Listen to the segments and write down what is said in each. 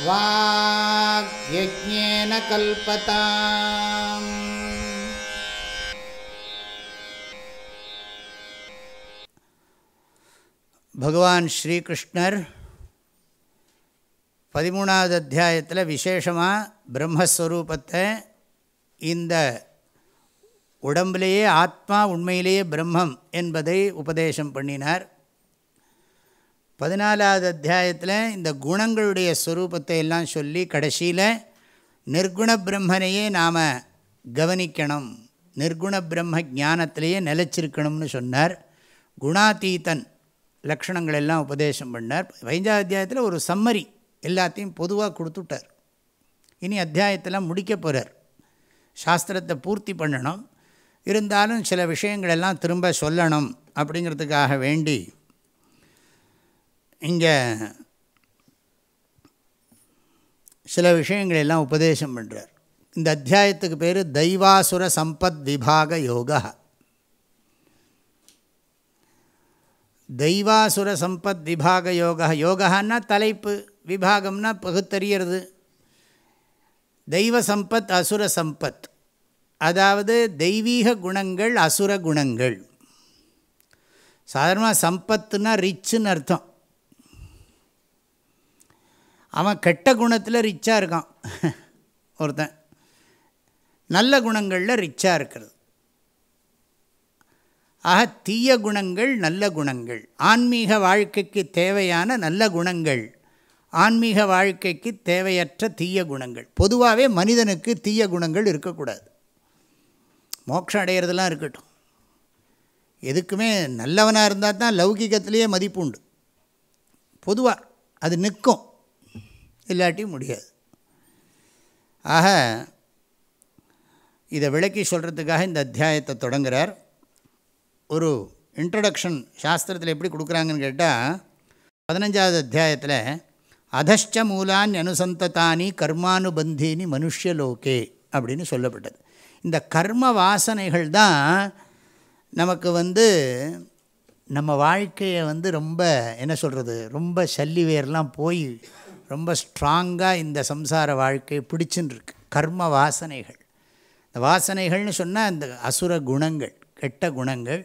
பகவான் ஸ்ரீகிருஷ்ணர் பதிமூணாவது அத்தியாயத்தில் விசேஷமாக பிரம்மஸ்வரூபத்தை இந்த உடம்புலேயே ஆத்மா உண்மையிலேயே பிரம்மம் என்பதை உபதேசம் பண்ணினார் பதினாலாவது அத்தியாயத்தில் இந்த குணங்களுடைய ஸ்வரூபத்தை எல்லாம் சொல்லி கடைசியில் நிர்குண பிரம்மனையே நாம் கவனிக்கணும் நிர்குண பிரம்ம ஜானத்திலேயே நிலச்சிருக்கணும்னு சொன்னார் குணாதீதன் லக்ஷணங்கள் எல்லாம் உபதேசம் பண்ணார் பதினஞ்சாவது அத்தியாயத்தில் ஒரு சம்மரி எல்லாத்தையும் பொதுவாக கொடுத்துட்டார் இனி அத்தியாயத்தெல்லாம் முடிக்க போகிறார் சாஸ்திரத்தை பூர்த்தி பண்ணணும் இருந்தாலும் சில விஷயங்களெல்லாம் திரும்ப சொல்லணும் அப்படிங்கிறதுக்காக வேண்டி இங்கே சில விஷயங்களெல்லாம் உபதேசம் பண்ணுறார் இந்த அத்தியாயத்துக்கு பேர் தெய்வாசுர சம்பத் விபாக யோக தெய்வாசுர சம்பத் விபாக யோக யோகான்னா தலைப்பு விபாகம்னா பகுத்தறியறது தெய்வ சம்பத் அசுர சம்பத் அதாவது தெய்வீக குணங்கள் அசுர குணங்கள் சாதாரணமாக சம்பத்துனா ரிச்சுன்னு அர்த்தம் அவன் கெட்ட குணத்தில் ரிச்சாக இருக்கான் ஒருத்தன் நல்ல குணங்களில் ரிச்சாக இருக்கிறது ஆக தீய குணங்கள் நல்ல குணங்கள் ஆன்மீக வாழ்க்கைக்கு தேவையான நல்ல குணங்கள் ஆன்மீக வாழ்க்கைக்கு தேவையற்ற தீய குணங்கள் பொதுவாகவே மனிதனுக்கு தீய குணங்கள் இருக்கக்கூடாது மோட்சம் அடையிறதெல்லாம் இருக்கட்டும் எதுக்குமே நல்லவனாக இருந்தால் தான் லௌகிகத்திலேயே மதிப்பு உண்டு பொதுவாக அது நிற்கும் இல்லாட்டியும் முடியாது ஆக இதை விளக்கி சொல்கிறதுக்காக இந்த அத்தியாயத்தை தொடங்குகிறார் ஒரு இன்ட்ரடக்ஷன் சாஸ்திரத்தில் எப்படி கொடுக்குறாங்கன்னு கேட்டால் பதினஞ்சாவது அத்தியாயத்தில் அதஷ்ட மூலான் அனுசந்ததானி கர்மானுபந்தினி மனுஷலோகே அப்படின்னு சொல்லப்பட்டது இந்த கர்ம வாசனைகள் தான் நமக்கு வந்து நம்ம வாழ்க்கையை வந்து ரொம்ப என்ன சொல்கிறது ரொம்ப சல்லி வேர்லாம் போய் ரொம்ப ஸ்ட்ராங்காக இந்த சம்சார வாழ்க்கை பிடிச்சுன்னு கர்ம வாசனைகள் இந்த வாசனைகள்னு சொன்னால் இந்த அசுர குணங்கள் கெட்ட குணங்கள்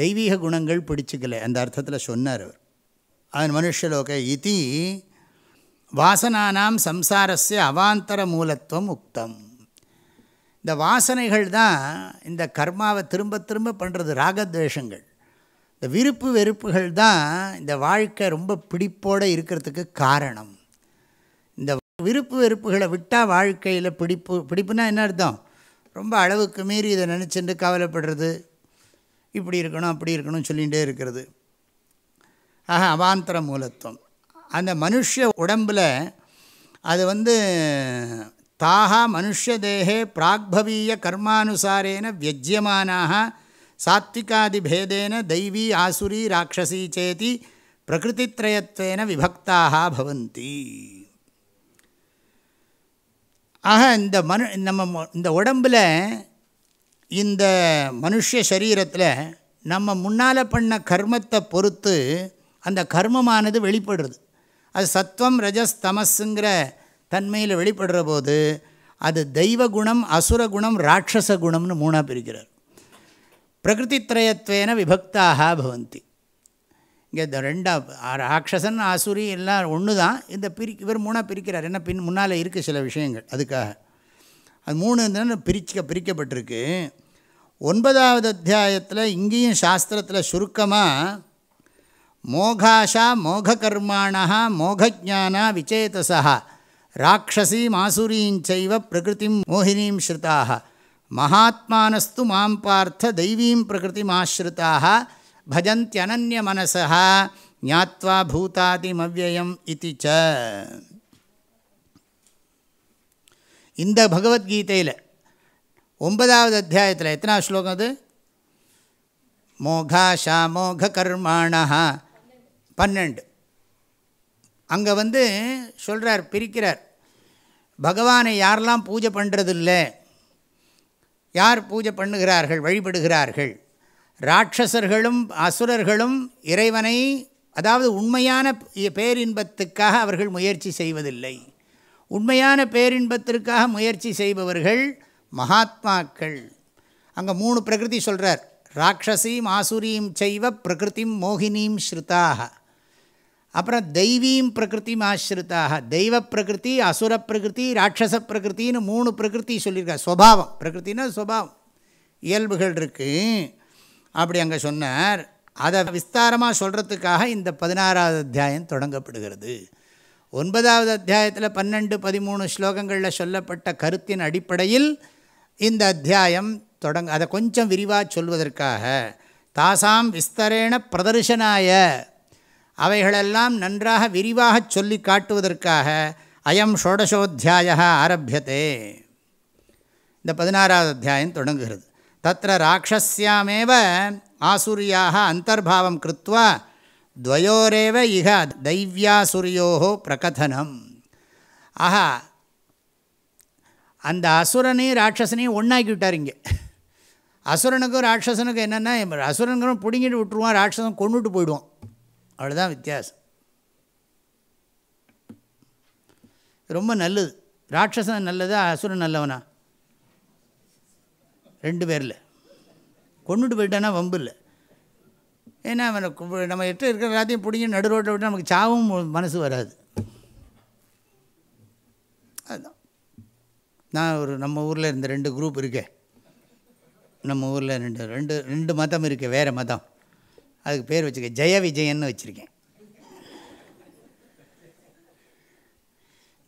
தெய்வீக குணங்கள் பிடிச்சிக்கலை அந்த அர்த்தத்தில் சொன்னார் அவர் அது மனுஷலோக இதி வாசனானாம் சம்சாரஸ்ய அவாந்தர மூலத்துவம் உக்தம் இந்த வாசனைகள் தான் இந்த கர்மாவை திரும்ப திரும்ப பண்ணுறது ராகத்வேஷங்கள் இந்த விருப்பு வெறுப்புகள் தான் இந்த வாழ்க்கை ரொம்ப பிடிப்போடு இருக்கிறதுக்கு காரணம் இந்த விருப்பு வெறுப்புகளை விட்டால் வாழ்க்கையில் பிடிப்பு பிடிப்புனா என்ன அர்த்தம் ரொம்ப அளவுக்கு மீறி இதை நினச்சிட்டு கவலைப்படுறது இப்படி இருக்கணும் அப்படி இருக்கணும்னு சொல்லிகிட்டே இருக்கிறது ஆக அவாந்தர மூலத்துவம் அந்த மனுஷ உடம்பில் அது வந்து தாகா தேகே பிராக்பவீய கர்மானுசாரேன வியஜ்யமானாக சாத்விகாதிபேதேன தெய்வீ ஆசுரி ராட்சசி சேதி பிரகிருதித்ரயத்வேன விபக்தாக பவந்தி ஆக இந்த மனு நம்ம இந்த உடம்பில் இந்த மனுஷ சரீரத்தில் நம்ம முன்னால் பண்ண கர்மத்தை பொறுத்து அந்த கர்மமானது வெளிப்படுறது அது சத்வம் ரஜஸ் தமஸுங்கிற தன்மையில் வெளிப்படுற போது அது தெய்வ குணம் அசுர ராட்சச குணம்னு மூணாக பிரிக்கிறார் பிரகிருதித்ரயத்வேன விபக்தாக பவந்தி இங்கே ரெண்டாவது ரெண்டா ராட்சசன் ஆசுரி எல்லாம் ஒன்று தான் இந்த பிரி இவர் மூணாக பிரிக்கிறார் என்ன பின் முன்னால் இருக்குது சில விஷயங்கள் அதுக்காக அது மூணு இருந்தாலும் பிரிக்க பிரிக்கப்பட்டிருக்கு ஒன்பதாவது அத்தியாயத்தில் இங்கேயும் சாஸ்திரத்தில் சுருக்கமாக மோகாஷா மோக கர்மாணா மோகஜானா விச்சேதசா ராட்சசீம் ஆசுரீஞ்சைவ பிரகிருதிம் மோகினீம் ஸ்ருதாக மகாத்மானஸ்து மாம் பார்த்த தெய்வீம் பிரகிருதி ஆசிரித்தாக பஜந்தியனன்ய மனசா ஞாத்வா பூதாதி இது ச இந்த பகவத்கீதையில் ஒன்பதாவது அத்தியாயத்தில் எத்தனாவது ஸ்லோகம் அது மோகாஷா மோக கர்மாணா பன்னெண்டு அங்கே வந்து சொல்கிறார் பிரிக்கிறார் பகவானை யாரெல்லாம் பூஜை பண்ணுறதில்லை யார் பூஜை பண்ணுகிறார்கள் வழிபடுகிறார்கள் இராட்சசர்களும் அசுரர்களும் இறைவனை அதாவது உண்மையான பேரின்பத்துக்காக அவர்கள் முயற்சி செய்வதில்லை உண்மையான பேரின்பத்திற்காக முயற்சி செய்பவர்கள் மகாத்மாக்கள் அங்கே மூணு பிரகிருதி சொல்கிறார் ராட்சசீம் ஆசுரியும் செய்வ பிரகிருதிம் மோகினியும் ஸ்ருதாக அப்புறம் தெய்வீம் பிரகிருத்தியும் ஆசிரித்தாக தெய்வ பிரகிருதி அசுர பிரகிருதி ராட்சச பிரகிருத்தின்னு மூணு பிரகிருதி சொல்லியிருக்கா சுவாவம் பிரகிருத்தினா சுவாவம் இயல்புகள் இருக்குது அப்படி அங்கே சொன்னார் அதை விஸ்தாரமாக சொல்கிறதுக்காக இந்த பதினாறாவது அத்தியாயம் தொடங்கப்படுகிறது ஒன்பதாவது அத்தியாயத்தில் பன்னெண்டு பதிமூணு ஸ்லோகங்களில் சொல்லப்பட்ட கருத்தின் அடிப்படையில் இந்த அத்தியாயம் தொடங்க அதை கொஞ்சம் விரிவாக சொல்வதற்காக தாசாம் விஸ்தரேண பிரதர்ஷனாய அவைகளெல்லாம் நன்றாக விரிவாக சொல்லி காட்டுவதற்காக அயம் ஷோடசோத்தியாய ஆரம்பியதே இந்த பதினாறாவது அத்தியாயம் தொடங்குகிறது தத்திர ராட்சசியாமேவ ஆசுரியாக அந்தர்பாவம் கிருத்வா துவயோரேவ இக தைவியாசுரியோோ பிரகதனம் ஆஹா அந்த அசுரனையும் ராட்சசனையும் ஒன்றாக்கிவிட்டார் இங்கே அசுரனுக்கும் ராட்சசனுக்கும் என்னென்னா அசுரனுக்கும் பிடுங்கிட்டு விட்டுருவான் ராட்சசன் கொண்டுட்டு போயிடுவான் அவ்வளோதான் வித்தியாசம் ரொம்ப நல்லது ராட்சசன் நல்லதா அசுரன் நல்லவனா ரெண்டு பேரில் கொண்டுட்டு போயிட்டானா வம்பு இல்லை ஏன்னா நம்ம எட்டு இருக்கிற எல்லாத்தையும் பிடிங்கி நடு ரோட்டை விட்டு நமக்கு சாவும் மனசு வராது அதுதான் நான் ஒரு நம்ம ஊரில் இருந்த ரெண்டு குரூப் இருக்கேன் நம்ம ஊரில் ரெண்டு ரெண்டு ரெண்டு மதம் இருக்குது வேறு மதம் அதுக்கு பேர் வச்சுருக்கேன் ஜெய விஜயன்னு வச்சுருக்கேன்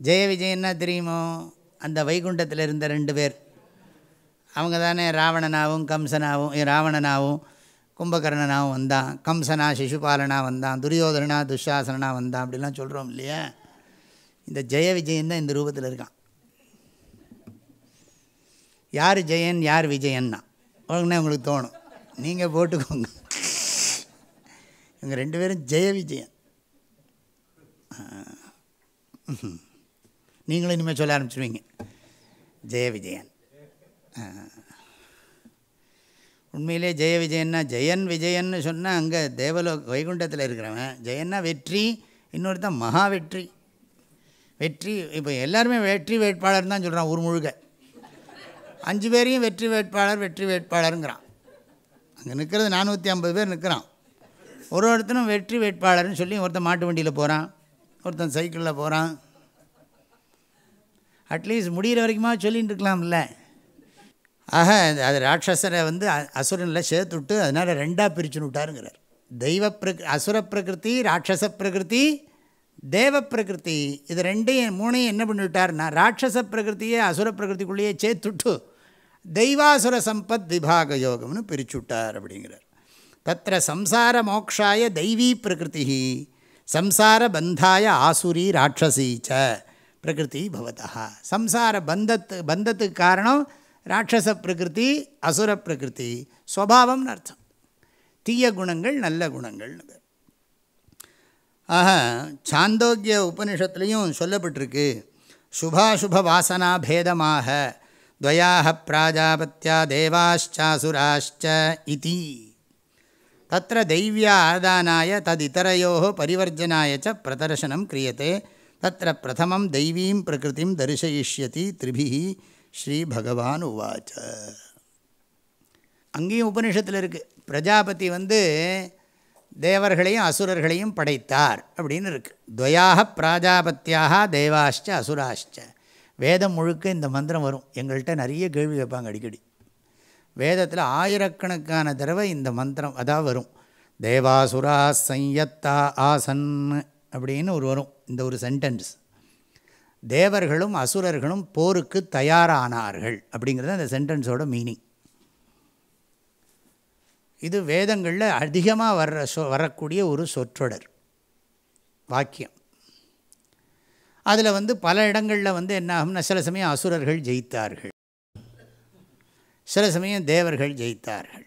ஜெய விஜயன்னா தெரியுமோ அந்த வைகுண்டத்தில் இருந்த ரெண்டு பேர் அவங்க தானே ராவணனாகவும் கம்சனாகவும் ராவணனாகவும் கும்பகர்ணனாகவும் வந்தான் கம்சனா சிசுபாலனாக வந்தான் துரியோதனா துஷாசனா வந்தான் அப்படிலாம் சொல்கிறோம் இல்லையா இந்த ஜெய விஜயன் தான் இந்த ரூபத்தில் இருக்கான் யார் ஜெயன் யார் விஜயன்னா உடனே உங்களுக்கு தோணும் நீங்கள் போட்டுக்கோங்க எங்கள் ரெண்டு பேரும் ஜெய விஜயன் நீங்களும் இனிமேல் சொல்ல ஆரம்பிச்சுருவீங்க ஜெய விஜயன் உண்மையிலே ஜெய விஜயன்னா ஜெயன் விஜயன்னு சொன்னால் அங்கே தேவலோ வைகுண்டத்தில் இருக்கிறவன் ஜெயன்னா வெற்றி இன்னொரு தான் மகா வெற்றி வெற்றி இப்போ எல்லாருமே வெற்றி வேட்பாளர் தான் சொல்கிறான் ஊர் முழுக்க அஞ்சு பேரையும் வெற்றி வேட்பாளர் வெற்றி வேட்பாளருங்கிறான் அங்கே நிற்கிறது நானூற்றி ஐம்பது பேர் நிற்கிறான் ஒரு ஒருத்தனும் வெற்றி வேட்பாளர்னு சொல்லி ஒருத்தன் மாட்டு வண்டியில் போகிறான் ஒருத்தன் சைக்கிளில் போகிறான் அட்லீஸ்ட் முடிகிற வரைக்குமா சொல்லிகிட்டு இருக்கலாம்ல ஆக அது ராட்சசரை வந்து அசுரனில் சேர்த்து விட்டு அதனால் ரெண்டாக பிரிச்சுன்னு விட்டாருங்கிறார் தெய்வ பிரக் அசுர பிரகிருதி ராட்சச பிரகிருதி தேவ பிரகிருதி இது ரெண்டையும் மூணையும் என்ன பண்ணிவிட்டார்னா ராட்சச பிரகிருத்தியே அசுர பிரகிருதிக்குள்ளேயே சேர்த்துட்டு தெய்வாசுர சம்பத் விபாக யோகம்னு பிரிச்சு விட்டார் அப்படிங்கிறார் தத்திர சம்சார மோக்ஷாய தெய்வீ பிரகிருதி சம்சார பந்தாய ஆசுரி ராட்சசி ச பிரகிருதி பவதா சம்சார பந்தத்து பந்தத்துக்கு காரணம் ராட்சச பிரகிருதி அசுர பிரகிருதி ஸ்வபாவம்னு அர்த்தம் தீய குணங்கள் நல்ல குணங்கள்னு ஆக சாந்தோக்கிய உபனிஷத்துலேயும் சொல்லப்பட்டிருக்கு சுபாசுப வாசனா பேதமாக துவயாக பிராஜாபத்தியா தேவாஷ்சாசுராஷ்ச இதி தற்ற தெய்விய ஆதானாய ததிதரையோ பரிவர்ஜனாய ச பிரதர்சனம் கிரியத்தை தற்ற பிரதமம் தெய்வீம் பிரகிருதிம் தரிசயிஷ்யதி திரிபிஹி ஸ்ரீ பகவான் உவாச்ச அங்கேயும் உபனிஷத்தில் இருக்குது பிரஜாபதி வந்து தேவர்களையும் அசுரர்களையும் படைத்தார் அப்படின்னு இருக்குது துவயாக பிராஜாபத்தியாக தேவாஷ்ட அசுராஷ்ட வேதம் முழுக்க இந்த மந்திரம் வரும் எங்கள்கிட்ட நிறைய கேள்வி கேட்பாங்க அடிக்கடி வேதத்தில் ஆயிரக்கணக்கான தடவை இந்த மந்திரம் அதான் வரும் தேவாசுரா சையத்தா ஆசன் அப்படின்னு ஒரு வரும் இந்த ஒரு சென்டென்ஸ் தேவர்களும் அசுரர்களும் போருக்கு தயாரானார்கள் அப்படிங்கிறது அந்த சென்டென்ஸோட மீனிங் இது வேதங்களில் அதிகமாக வர்ற சொ வரக்கூடிய ஒரு சொற்றொடர் வாக்கியம் அதில் வந்து பல இடங்களில் வந்து என்ன ஆகும்னா சில சமயம் அசுரர்கள் ஜெயித்தார்கள் சில சமயம் தேவர்கள் ஜெயித்தார்கள்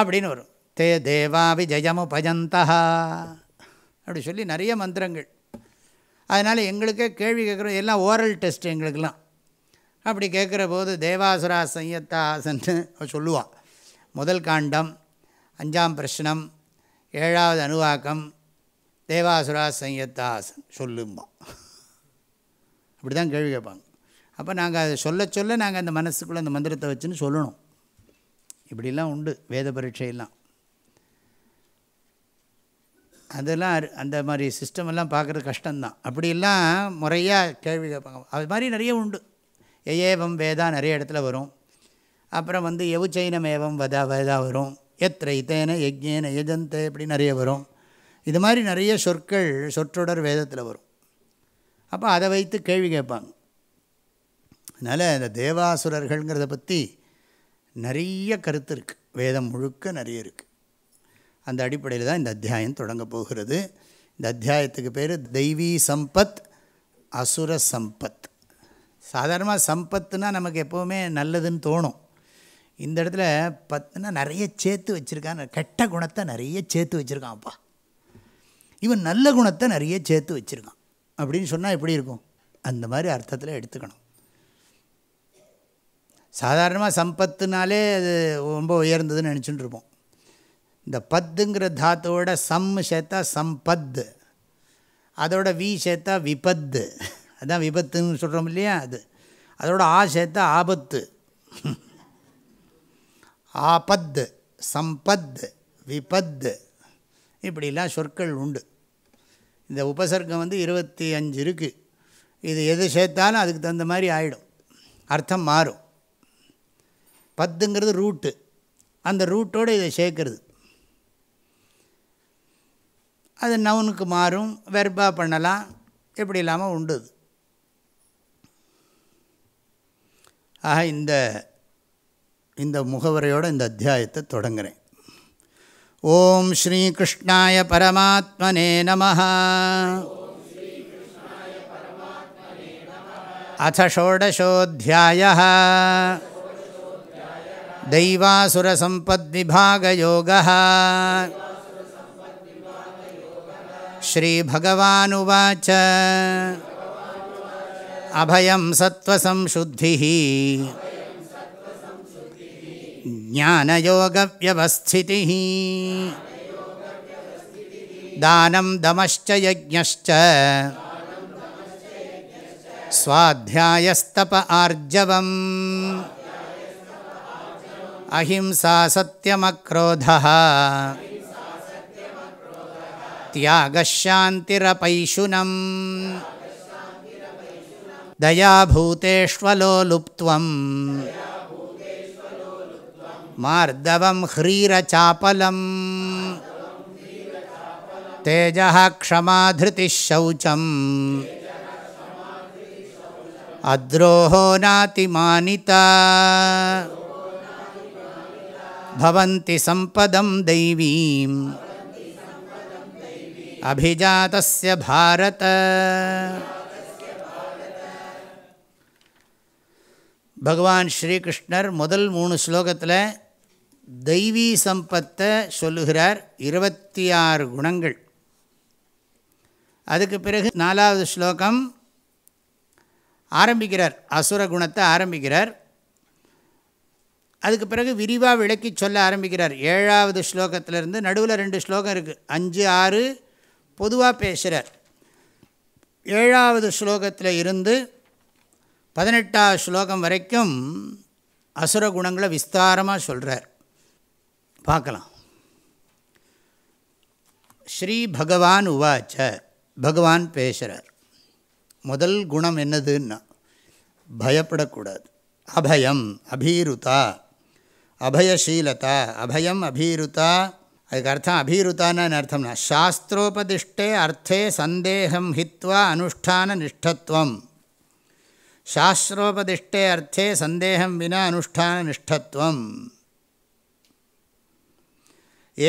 அப்படின்னு வரும் தே தேவா பஜந்தா அப்படி சொல்லி நிறைய மந்திரங்கள் அதனால் எங்களுக்கே கேள்வி கேட்குறோம் எல்லாம் ஓரல் டெஸ்ட் எங்களுக்கெல்லாம் அப்படி கேட்குற போது தேவாசுரா சையத்தாசன்னு சொல்லுவாள் முதல் காண்டம் அஞ்சாம் பிரஷ்னம் ஏழாவது அணுவாக்கம் தேவாசுரா சையத்தாசன் சொல்லும்பான் அப்படி தான் கேள்வி கேட்பாங்க அப்போ நாங்கள் அதை சொல்ல சொல்ல நாங்கள் அந்த மனசுக்குள்ளே அந்த மந்திரத்தை வச்சுன்னு சொல்லணும் இப்படிலாம் உண்டு வேத பரீட்சையெல்லாம் அதெல்லாம் அந்த மாதிரி சிஸ்டம் எல்லாம் பார்க்குறது கஷ்டம்தான் அப்படிலாம் முறையாக கேள்வி கேட்பாங்க அது மாதிரி நிறைய உண்டு எயேவம் வேதா நிறைய இடத்துல வரும் அப்புறம் வந்து எவுச்சைனம் ஏவம் வதா வதா வரும் எத்திரை தேன யஜ்யேன எஜந்த இப்படி நிறைய வரும் இது மாதிரி நிறைய சொற்கள் சொற்றொடர் வேதத்தில் வரும் அப்போ அதை வைத்து கேள்வி கேட்பாங்க அதனால் இந்த தேவாசுரர்கள்ங்கிறத பற்றி நிறைய கருத்து இருக்குது வேதம் முழுக்க நிறைய இருக்குது அந்த அடிப்படையில் தான் இந்த அத்தியாயம் தொடங்க போகிறது இந்த அத்தியாயத்துக்கு பேர் தெய்வீ சம்பத் அசுர சம்பத் சாதாரணமாக சம்பத்துனா நமக்கு எப்போவுமே நல்லதுன்னு தோணும் இந்த இடத்துல பத்துனா நிறைய சேர்த்து வச்சுருக்கான் கெட்ட குணத்தை நிறைய சேர்த்து வச்சுருக்கான்ப்பா இவன் நல்ல குணத்தை நிறைய சேர்த்து வச்சுருக்கான் அப்படின்னு சொன்னால் எப்படி இருக்கும் அந்த மாதிரி அர்த்தத்தில் எடுத்துக்கணும் சாதாரணமாக சம்பத்துனாலே அது ரொம்ப உயர்ந்ததுன்னு நினச்சிட்டு இருப்போம் இந்த பத்துங்கிற தாத்தோட சம் சேர்த்தா சம்பத் அதோட வி சேர்த்தா விபத்து அதுதான் விபத்துன்னு சொல்கிறோம் இல்லையா அது அதோட ஆ சேர்த்தா ஆபத்து ஆபத்து சம்பத் விபத்து இப்படிலாம் சொற்கள் உண்டு இந்த உபசர்க்கம் வந்து இருபத்தி அஞ்சு இருக்குது இது எது சேர்த்தாலும் அதுக்கு தகுந்த மாதிரி ஆகிடும் அர்த்தம் மாறும் பத்துங்கிறது ரூட்டு அந்த ரூட்டோடு இதை சேர்க்கறது அது நவுனுக்கு மாறும் வெர்பா பண்ணலாம் எப்படி இல்லாமல் உண்டுது ஆக இந்த இந்த முகவரையோடு இந்த அத்தியாயத்தை தொடங்குகிறேன் ஓம் ஸ்ரீகிருஷ்ணாய பரமாத்மனே நம அಥ दैवासुरसम्पद्विभागयोगः श्रीभगवानुवाच अभयं सत्त्वसंशुद्धिः ज्ञानयोगव्यवस्थितिः दानं दमश्च यज्ञश्च स्वाध्यायस्तप आर्जवम् அஹிம்சா சத்தியமக்ரோதः त्यागशान्तिरपैशुनम् दयाभूतेष्वलो लुप्त्वं मार्दवं ह्रीरचापलम् तेजः क्षमाधृतिः शौचम् अद्रोहो नातिमानिता பவந்தி சம்பதம் தெய்வீம் अभिजातस्य பாரத பகவான் ஸ்ரீகிருஷ்ணர் முதல் மூணு ஸ்லோகத்தில் தெய்வீ சம்பத்தை சொல்லுகிறார் இருபத்தி ஆறு குணங்கள் அதுக்கு பிறகு நாலாவது ஸ்லோகம் ஆரம்பிக்கிறார் அசுர குணத்தை ஆரம்பிக்கிறார் அதுக்கு பிறகு விரிவாக விளக்கி சொல்ல ஆரம்பிக்கிறார் ஏழாவது ஸ்லோகத்திலிருந்து நடுவில் ரெண்டு ஸ்லோகம் இருக்குது அஞ்சு ஆறு பொதுவாக பேசுகிறார் ஏழாவது ஸ்லோகத்தில் இருந்து பதினெட்டாவது ஸ்லோகம் வரைக்கும் அசுர குணங்களை விஸ்தாரமாக சொல்கிறார் பார்க்கலாம் ஸ்ரீ பகவான் உவாச்ச பகவான் பேசுகிறார் முதல் குணம் என்னதுன்னா பயப்படக்கூடாது அபயம் அபீருதா அபயசீலதா அபயம் அபீருதா அதுக்கு அர்த்தம் அபீருதான்னு அர்த்தம்னா சாஸ்திரோபதிஷ்டே அர்த்தே சந்தேகம் ஹித்வா அனுஷ்டான நிஷ்டத்துவம் சாஸ்திரோபதிஷ்டே அர்த்தே சந்தேகம் வினா அனுஷ்டான நிஷ்டத்துவம்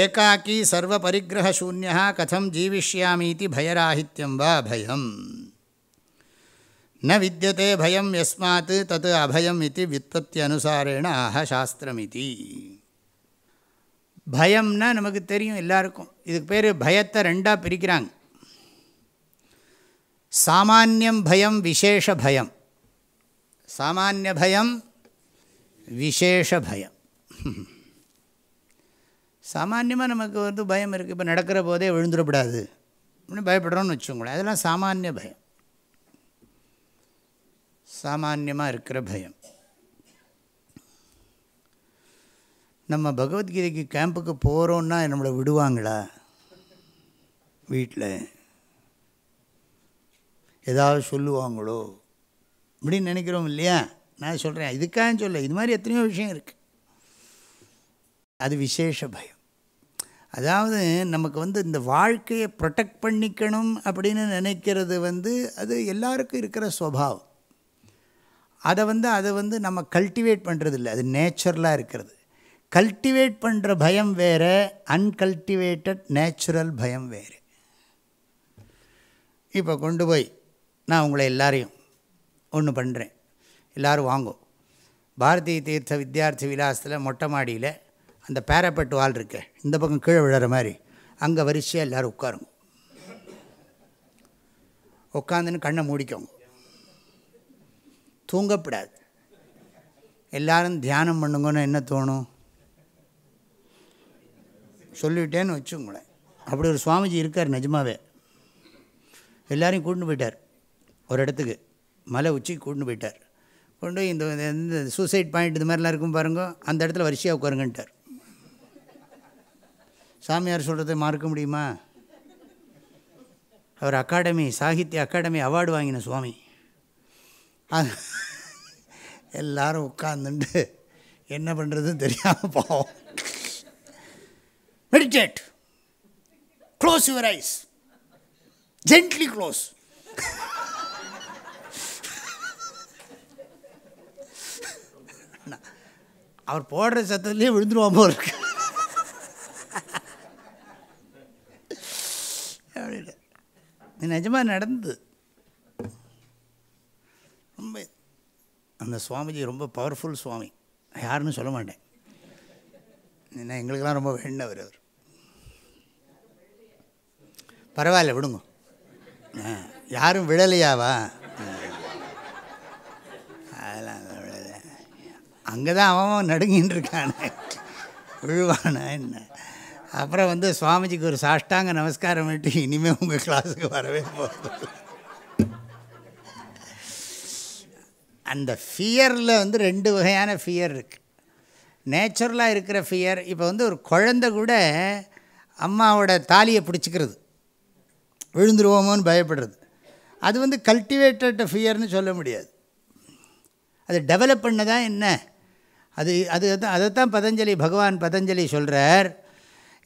ஏகாக்கி சர்வ சர்வபரிகிரகசூன்யா கதம் ஜீவிஷ்யாமீதி பயராஹித்யம் வா பயம் ந வித்தியதே பயம் எஸ்மாத் தத்து அபயம் இது வித்பத்தி அனுசாரேன ஆஹ இது பயம்னா நமக்கு தெரியும் எல்லாருக்கும் இதுக்கு பேர் பயத்தை ரெண்டாக பிரிக்கிறாங்க சாமானியம் பயம் விசேஷ பயம் சாமானிய பயம் விசேஷ பயம் சாமானியமாக நமக்கு வந்து பயம் இருக்குது இப்போ நடக்கிற போதே விழுந்துடக்கூடாது அப்படின்னு பயப்படுறோன்னு வச்சுக்கோங்களேன் அதெல்லாம் சாமானிய பயம் சாமான்யமாக இருக்கிற பயம் நம்ம பகவத்கீதைக்கு கேம்புக்கு போகிறோன்னா நம்மளை விடுவாங்களா வீட்டில் ஏதாவது சொல்லுவாங்களோ அப்படின்னு நினைக்கிறோம் இல்லையா நான் சொல்கிறேன் இதுக்காக சொல்ல இது மாதிரி எத்தனையோ விஷயம் இருக்குது அது விசேஷ பயம் அதாவது நமக்கு வந்து இந்த வாழ்க்கையை ப்ரொடெக்ட் பண்ணிக்கணும் அப்படின்னு நினைக்கிறது வந்து அது எல்லாருக்கும் இருக்கிற சுவாவம் அதை வந்து அதை வந்து நம்ம கல்டிவேட் பண்ணுறது இல்லை அது நேச்சுரலாக இருக்கிறது கல்டிவேட் பண்ணுற பயம் வேறு அன்கல்டிவேட்டட் நேச்சுரல் பயம் வேறு இப்போ கொண்டு போய் நான் உங்களை எல்லாரையும் ஒன்று பண்ணுறேன் எல்லோரும் வாங்கும் பாரதி தீர்த்த வித்யார்த்தி விலாசத்தில் மொட்டை மாடியில் அந்த பேரப்பட்டு வாழ் இருக்க இந்த பக்கம் கீழே விழுற மாதிரி அங்கே வரிசையாக எல்லோரும் உட்காருங்க உட்காந்துன்னு கண்ணை மூடிக்கோங்க தூங்கப்படாது எல்லோரும் தியானம் பண்ணுங்கன்னு என்ன தோணும் சொல்லிட்டேன்னு வச்சுங்களேன் அப்படி ஒரு சுவாமிஜி இருக்கார் நிஜமாவே எல்லாரையும் கூட்டின்னு போயிட்டார் ஒரு இடத்துக்கு மலை உச்சிக்கு கூட்டின்னு போயிட்டார் கொண்டு போய் இந்த இந்த சூசைட் பாயிண்ட் இது மாதிரிலாம் இருக்கும் பாருங்க அந்த இடத்துல வரிசையாக உட்காருங்கன்ட்டார் சாமியார் சொல்கிறத மறக்க முடியுமா அவர் அகாடமி சாகித்ய அகாடமி அவார்டு வாங்கின சுவாமி எல்லாரும் உட்காந்துட்டு என்ன பண்ணுறதுன்னு தெரியாமல் போவோம் meditate close your eyes gently close அவர் போடுற சத்தத்துலேயே விழுந்துருவாம இருக்கு அப்படின்னு நிஜமாக நடந்தது ரொம்ப அந்த சுவாமிஜி ரொம்ப பவர்ஃபுல் சுவாமி யாருன்னு சொல்ல மாட்டேன் என்ன எங்களுக்கெல்லாம் ரொம்ப வேண்டவர் அவர் பரவாயில்ல விடுங்க யாரும் விழலையாவா அதெல்லாம் விழலை அங்கே தான் அவன் நடுங்கின்னு இருக்கானே விழுவானா என்ன அப்புறம் வந்து சுவாமிஜிக்கு ஒரு சாஷ்டாங்க நமஸ்காரம் பண்ணிட்டு இனிமேல் உங்கள் கிளாஸுக்கு வரவே போகிறது அந்த ஃபியரில் வந்து ரெண்டு வகையான ஃபியர் இருக்குது நேச்சுரலாக இருக்கிற ஃபியர் இப்போ வந்து ஒரு குழந்த கூட அம்மாவோட தாலியை பிடிச்சிக்கிறது விழுந்துருவோமோன்னு பயப்படுறது அது வந்து கல்டிவேட்டட் ஃபியர்னு சொல்ல முடியாது அது டெவலப் பண்ணதான் என்ன அது அது அதைத்தான் பதஞ்சலி பகவான் பதஞ்சலி சொல்கிறார்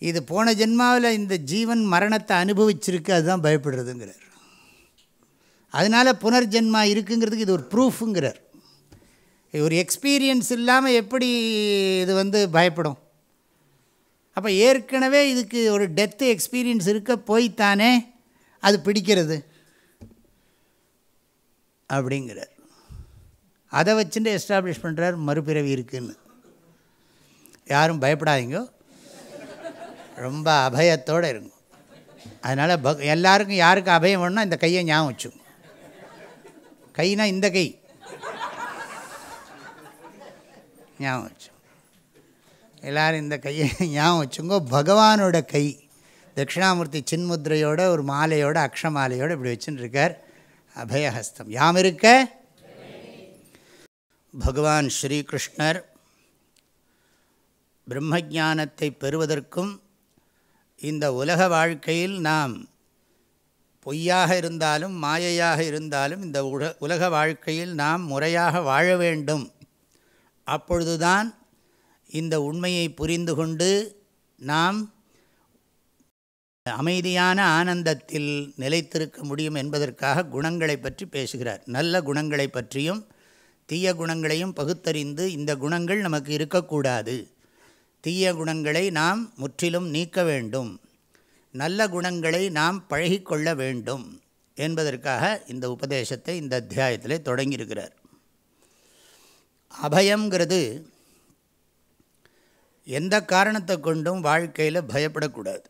இது போன ஜென்மாவில் இந்த ஜீவன் மரணத்தை அனுபவிச்சிருக்கு அதுதான் பயப்படுறதுங்கிறார் அதனால் புனர்ஜென்மா இருக்குங்கிறதுக்கு இது ஒரு ப்ரூஃபுங்கிறார் ஒரு எக்ஸ்பீரியன்ஸ் இல்லாமல் எப்படி இது வந்து பயப்படும் அப்போ ஏற்கனவே இதுக்கு ஒரு டெத்து எக்ஸ்பீரியன்ஸ் இருக்க போய்த்தானே அது பிடிக்கிறது அப்படிங்கிறார் அதை வச்சுட்டு எஸ்டாப்ளிஷ் பண்ணுறார் மறுபிறவி இருக்குன்னு யாரும் பயப்படாதீங்க ரொம்ப அபயத்தோடு இருக்கும் அதனால் ப எல்லாருக்கும் யாருக்கு அபயம் வேணுன்னா இந்த கையை ஞாபகம் வச்சுக்கோங்க கைனா இந்த கை ஞாபகம் வச்சு எல்லோரும் இந்த கையை ஞாபகம் வச்சுங்கோ பகவானோட கை தட்சிணாமூர்த்தி சின்முத்ரையோட ஒரு மாலையோட அக்ஷமாலையோடு இப்படி வச்சுன்னு இருக்கார் அபயஹஸ்தம் யாம் இருக்க பகவான் ஸ்ரீகிருஷ்ணர் பிரம்ம பெறுவதற்கும் இந்த உலக வாழ்க்கையில் நாம் பொய்யாக இருந்தாலும் மாயையாக இருந்தாலும் இந்த உலக வாழ்க்கையில் நாம் முறையாக வாழ வேண்டும் அப்பொழுதுதான் இந்த உண்மையை புரிந்து கொண்டு நாம் அமைதியான ஆனந்தத்தில் நிலைத்திருக்க முடியும் என்பதற்காக குணங்களை பற்றி பேசுகிறார் நல்ல குணங்களை பற்றியும் தீய குணங்களையும் பகுத்தறிந்து இந்த குணங்கள் நமக்கு இருக்கக்கூடாது தீய குணங்களை நாம் முற்றிலும் நீக்க வேண்டும் நல்ல குணங்களை நாம் பழகிக்கொள்ள வேண்டும் என்பதற்காக இந்த உபதேசத்தை இந்த அத்தியாயத்தில் தொடங்கியிருக்கிறார் அபயங்கிறது எந்த காரணத்தை கொண்டும் வாழ்க்கையில் பயப்படக்கூடாது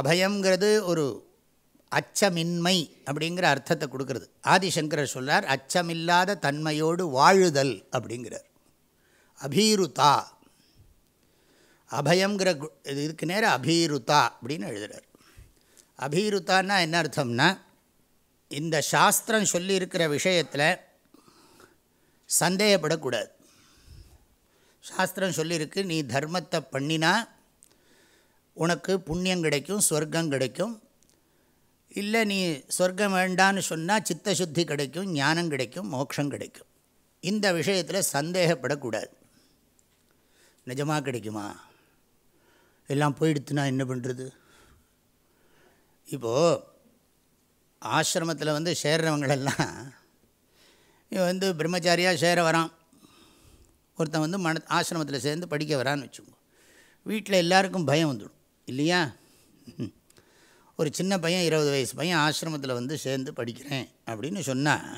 அபயங்கிறது ஒரு அச்சமின்மை அப்படிங்கிற அர்த்தத்தை கொடுக்கறது ஆதிசங்கரர் சொல்கிறார் அச்சமில்லாத தன்மையோடு வாழுதல் அப்படிங்கிறார் அபீருதா அபயங்கிற இது இதுக்கு நேரம் அபீருதா அப்படின்னு எழுதுகிறார் அபீருத்தான்னா என்ன அர்த்தம்னா இந்த சாஸ்திரம் சொல்லியிருக்கிற விஷயத்தில் சந்தேகப்படக்கூடாது சாஸ்திரம் சொல்லியிருக்கு நீ தர்மத்தை பண்ணினா உனக்கு புண்ணியம் கிடைக்கும் சொர்க்கம் கிடைக்கும் இல்லை நீ சொர்க்கம் வேண்டான்னு சொன்னால் சித்த சுத்தி கிடைக்கும் ஞானம் கிடைக்கும் மோட்சம் கிடைக்கும் இந்த விஷயத்தில் சந்தேகப்படக்கூடாது நிஜமாக கிடைக்குமா எல்லாம் நான் என்ன பண்ணுறது இப்போது ஆசிரமத்தில் வந்து சேர்றவங்களெல்லாம் இவன் வந்து பிரம்மச்சாரியாக சேர வரான் ஒருத்தன் வந்து மன ஆசிரமத்தில் சேர்ந்து படிக்க வரான்னு வச்சுக்கோங்க வீட்டில் எல்லாருக்கும் பயம் வந்துடும் இல்லையா ஒரு சின்ன பையன் இருபது வயசு பையன் ஆசிரமத்தில் வந்து சேர்ந்து படிக்கிறேன் அப்படின்னு சொன்னால்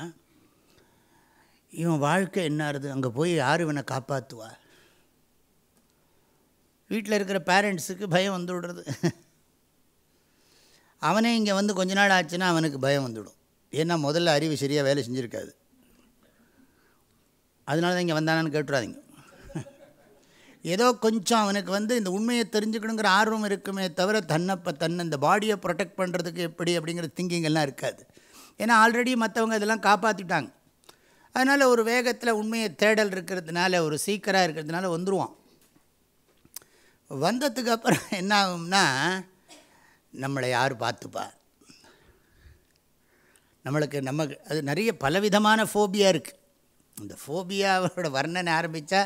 இவன் வாழ்க்கை என்ன அங்கே போய் யார் இவனை காப்பாற்றுவா வீட்டில் இருக்கிற பேரண்ட்ஸுக்கு பயம் வந்து விடுறது அவனே இங்கே வந்து கொஞ்ச நாள் ஆச்சுன்னா அவனுக்கு பயம் வந்துவிடும் ஏன்னா முதல்ல அறிவு சரியாக வேலை செஞ்சுருக்காது அதனால தான் இங்கே வந்தானான்னு கேட்டுறாதீங்க ஏதோ கொஞ்சம் அவனுக்கு வந்து இந்த உண்மையை தெரிஞ்சுக்கணுங்கிற ஆர்வம் இருக்குமே தவிர தன்னை இப்போ தன்னை இந்த பாடியை ப்ரொடெக்ட் பண்ணுறதுக்கு எப்படி அப்படிங்கிற திங்கிங்கெல்லாம் இருக்காது ஏன்னா ஆல்ரெடி மற்றவங்க இதெல்லாம் காப்பாற்றிட்டாங்க அதனால் ஒரு வேகத்தில் உண்மையை தேடல் இருக்கிறதுனால ஒரு சீக்கராக இருக்கிறதுனால வந்துடுவான் வந்ததுக்கு அப்புறம் என்ன ஆகும்னா நம்மளை யார் பார்த்துப்பா நம்மளுக்கு நம்ம அது நிறைய பலவிதமான ஃபோபியா இருக்குது இந்த ஃபோபியாவோட வர்ணனை ஆரம்பித்தா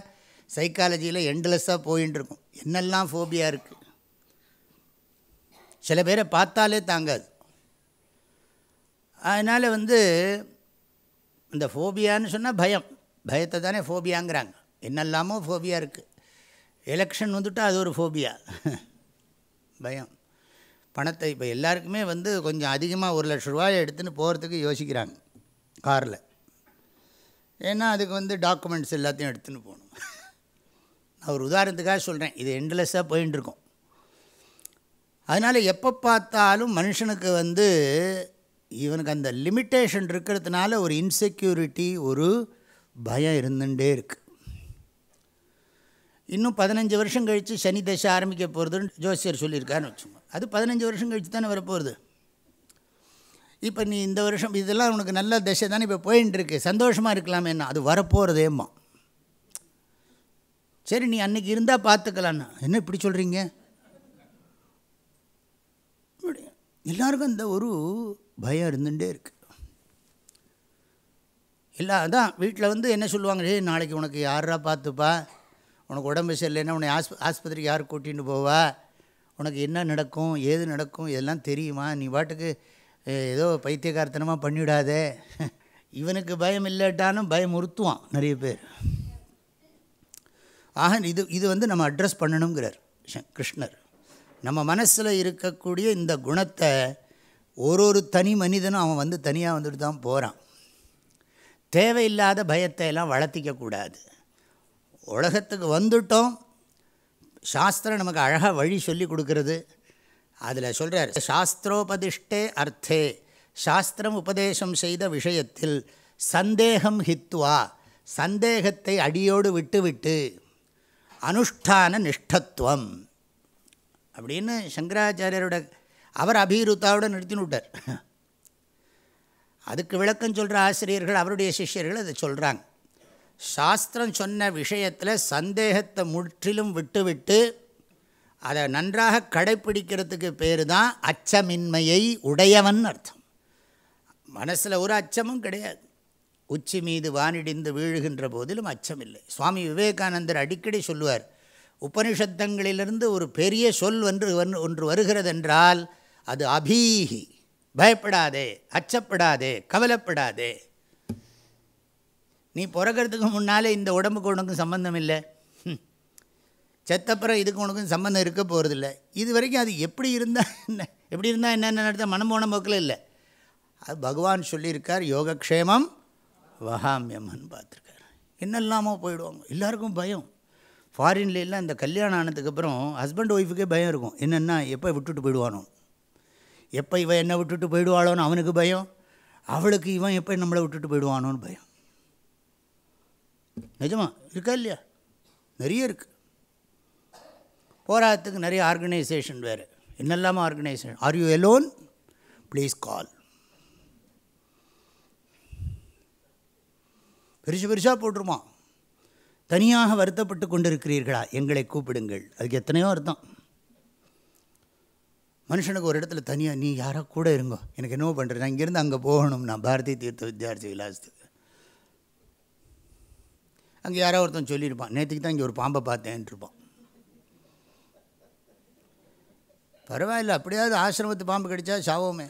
சைக்காலஜியில் எண்ட்லெஸ்ஸாக போயின்னு இருக்கும் என்னெல்லாம் ஃபோபியா இருக்குது சில பேரை பார்த்தாலே தாங்காது அதனால் வந்து இந்த ஃபோபியான்னு சொன்னால் பயம் பயத்தை தானே ஃபோபியாங்கிறாங்க என்னெல்லாமோ ஃபோபியா இருக்குது எலெக்ஷன் வந்துவிட்டால் அது ஒரு ஃபோபியா பயம் பணத்தை இப்போ எல்லாருக்குமே வந்து கொஞ்சம் அதிகமாக ஒரு லட்ச ரூபாயை எடுத்துன்னு போகிறதுக்கு யோசிக்கிறாங்க காரில் ஏன்னா அதுக்கு வந்து டாக்குமெண்ட்ஸ் எல்லாத்தையும் எடுத்துன்னு போகணும் நான் ஒரு உதாரணத்துக்காக சொல்கிறேன் இது எண்ட்லெஸ்ஸாக போயின்ட்டுருக்கோம் அதனால் எப்போ பார்த்தாலும் மனுஷனுக்கு வந்து இவனுக்கு அந்த லிமிட்டேஷன் இருக்கிறதுனால ஒரு இன்செக்யூரிட்டி ஒரு பயம் இருந்துகிட்டே இருக்குது இன்னும் பதினஞ்சு வருஷம் கழித்து சனி தசை ஆரம்பிக்க போகிறதுன்னு ஜோசியர் சொல்லியிருக்காருன்னு வச்சுக்கோங்க அது பதினஞ்சு வருஷம் கழித்து தானே வரப்போகுது இப்போ நீ இந்த வருஷம் இதெல்லாம் உனக்கு நல்ல தசை தானே இப்போ போயின்னு இருக்கு சந்தோஷமாக இருக்கலாமே என்ன அது வரப்போகிறதேம்மா சரி நீ அன்றைக்கி இருந்தால் பார்த்துக்கலான்னு என்ன இப்படி சொல்கிறீங்க எல்லாருக்கும் இந்த ஒரு பயம் இருந்துகிட்டே இருக்குது இல்லை அதான் வீட்டில் வந்து என்ன சொல்லுவாங்க நாளைக்கு உனக்கு யாரா பார்த்துப்பா உனக்கு உடம்பு சரியில்லைன்னா உன்னை ஆஸ் ஆஸ்பத்திரிக்கு யார் கூட்டின்னு போவா உனக்கு என்ன நடக்கும் ஏது நடக்கும் இதெல்லாம் தெரியுமா நீ பாட்டுக்கு ஏதோ பைத்தியகார்த்தனமாக பண்ணிவிடாதே இவனுக்கு பயம் இல்லாட்டாலும் பயமுறுத்துவான் நிறைய பேர் ஆக இது இது வந்து நம்ம அட்ரஸ் பண்ணணுங்கிறார் கிருஷ்ணர் நம்ம மனசில் இருக்கக்கூடிய இந்த குணத்தை ஒரு ஒரு தனி மனிதனும் அவன் வந்து தனியாக வந்துட்டு தான் போகிறான் தேவையில்லாத பயத்தை எல்லாம் வளர்த்திக்கக்கூடாது உலகத்துக்கு வந்துட்டோம் சாஸ்திரம் நமக்கு அழகாக வழி சொல்லி கொடுக்கறது அதில் சொல்கிறார் சாஸ்திரோபதிஷ்டே அர்த்தே சாஸ்திரம் உபதேசம் செய்த விஷயத்தில் சந்தேகம் ஹித்வா சந்தேகத்தை அடியோடு விட்டுவிட்டு அனுஷ்டான நிஷ்டத்துவம் அப்படின்னு சங்கராச்சாரியரோட அவர் அபிருத்தாவோட நிறுத்தினுட்டார் அதுக்கு விளக்கம் சொல்கிற ஆசிரியர்கள் அவருடைய சிஷியர்கள் அதை சொல்கிறாங்க சாஸ்திரம் சொன்ன விஷயத்தில் சந்தேகத்தை முற்றிலும் விட்டுவிட்டு அதை நன்றாக கடைப்பிடிக்கிறதுக்கு பேர் தான் அச்சமின்மையை உடையவன் அர்த்தம் மனசில் ஒரு அச்சமும் கிடையாது உச்சி மீது வானிடிந்து வீழுகின்ற போதிலும் அச்சமில்லை சுவாமி விவேகானந்தர் அடிக்கடி சொல்லுவார் உபனிஷத்தங்களிலிருந்து ஒரு பெரிய சொல் ஒன்று ஒன்று வருகிறது என்றால் அது அபீகி பயப்படாதே அச்சப்படாதே கவலைப்படாதே நீ பிறக்கிறதுக்கு முன்னாலே இந்த உடம்புக்கு உனக்கும் சம்மந்தம் இல்லை செத்தப்புறம் இதுக்கு உனக்கும் சம்மந்தம் இருக்க போகிறதில்ல இது வரைக்கும் அது எப்படி இருந்தால் என்ன எப்படி இருந்தால் என்னென்ன நடத்த மனம் போன போக்கில் இல்லை அது பகவான் சொல்லியிருக்கார் யோகக்ஷேமம் வகாமியம்னு பார்த்துருக்கார் என்னெல்லாமோ போயிடுவாங்க எல்லாருக்கும் பயம் ஃபாரின்ல எல்லாம் இந்த கல்யாணம் ஆனதுக்கப்புறம் ஹஸ்பண்ட் ஒய்ஃபுக்கே பயம் இருக்கும் என்னென்னா எப்போ விட்டுட்டு போயிடுவானோ எப்போ இவன் என்னை விட்டுட்டு போயிடுவாளோன்னு அவனுக்கு பயம் அவளுக்கு இவன் எப்போ நம்மளை விட்டுட்டு போயிடுவானோன்னு பயம் நிஜமா இருக்கா இல்லையா நிறைய இருக்குது போராட்டத்துக்கு நிறைய ஆர்கனைசேஷன் வேறு என்னெல்லாமா organisation are you alone please call பெருசு பெருசாக போட்டுருமா தனியாக வருத்தப்பட்டு கொண்டிருக்கிறீர்களா எங்களை கூப்பிடுங்கள் அதுக்கு எத்தனையோ அர்த்தம் மனுஷனுக்கு ஒரு இடத்துல தனியாக நீ யாராக கூட இருங்கோ எனக்கு என்னவோ பண்ணுறது நான் இங்கேருந்து அங்கே போகணும் நான் பாரதி தீர்த்த வித்யார்த்தி விலாசத்துக்கு அங்கே யாரோ ஒருத்தன் சொல்லியிருப்பான் நேற்றுக்கு தான் இங்கே ஒரு பாம்பை பார்த்தேன் இருப்பான் பரவாயில்ல அப்படியாவது ஆசிரமத்து பாம்பு கிடைச்சா சாவோமே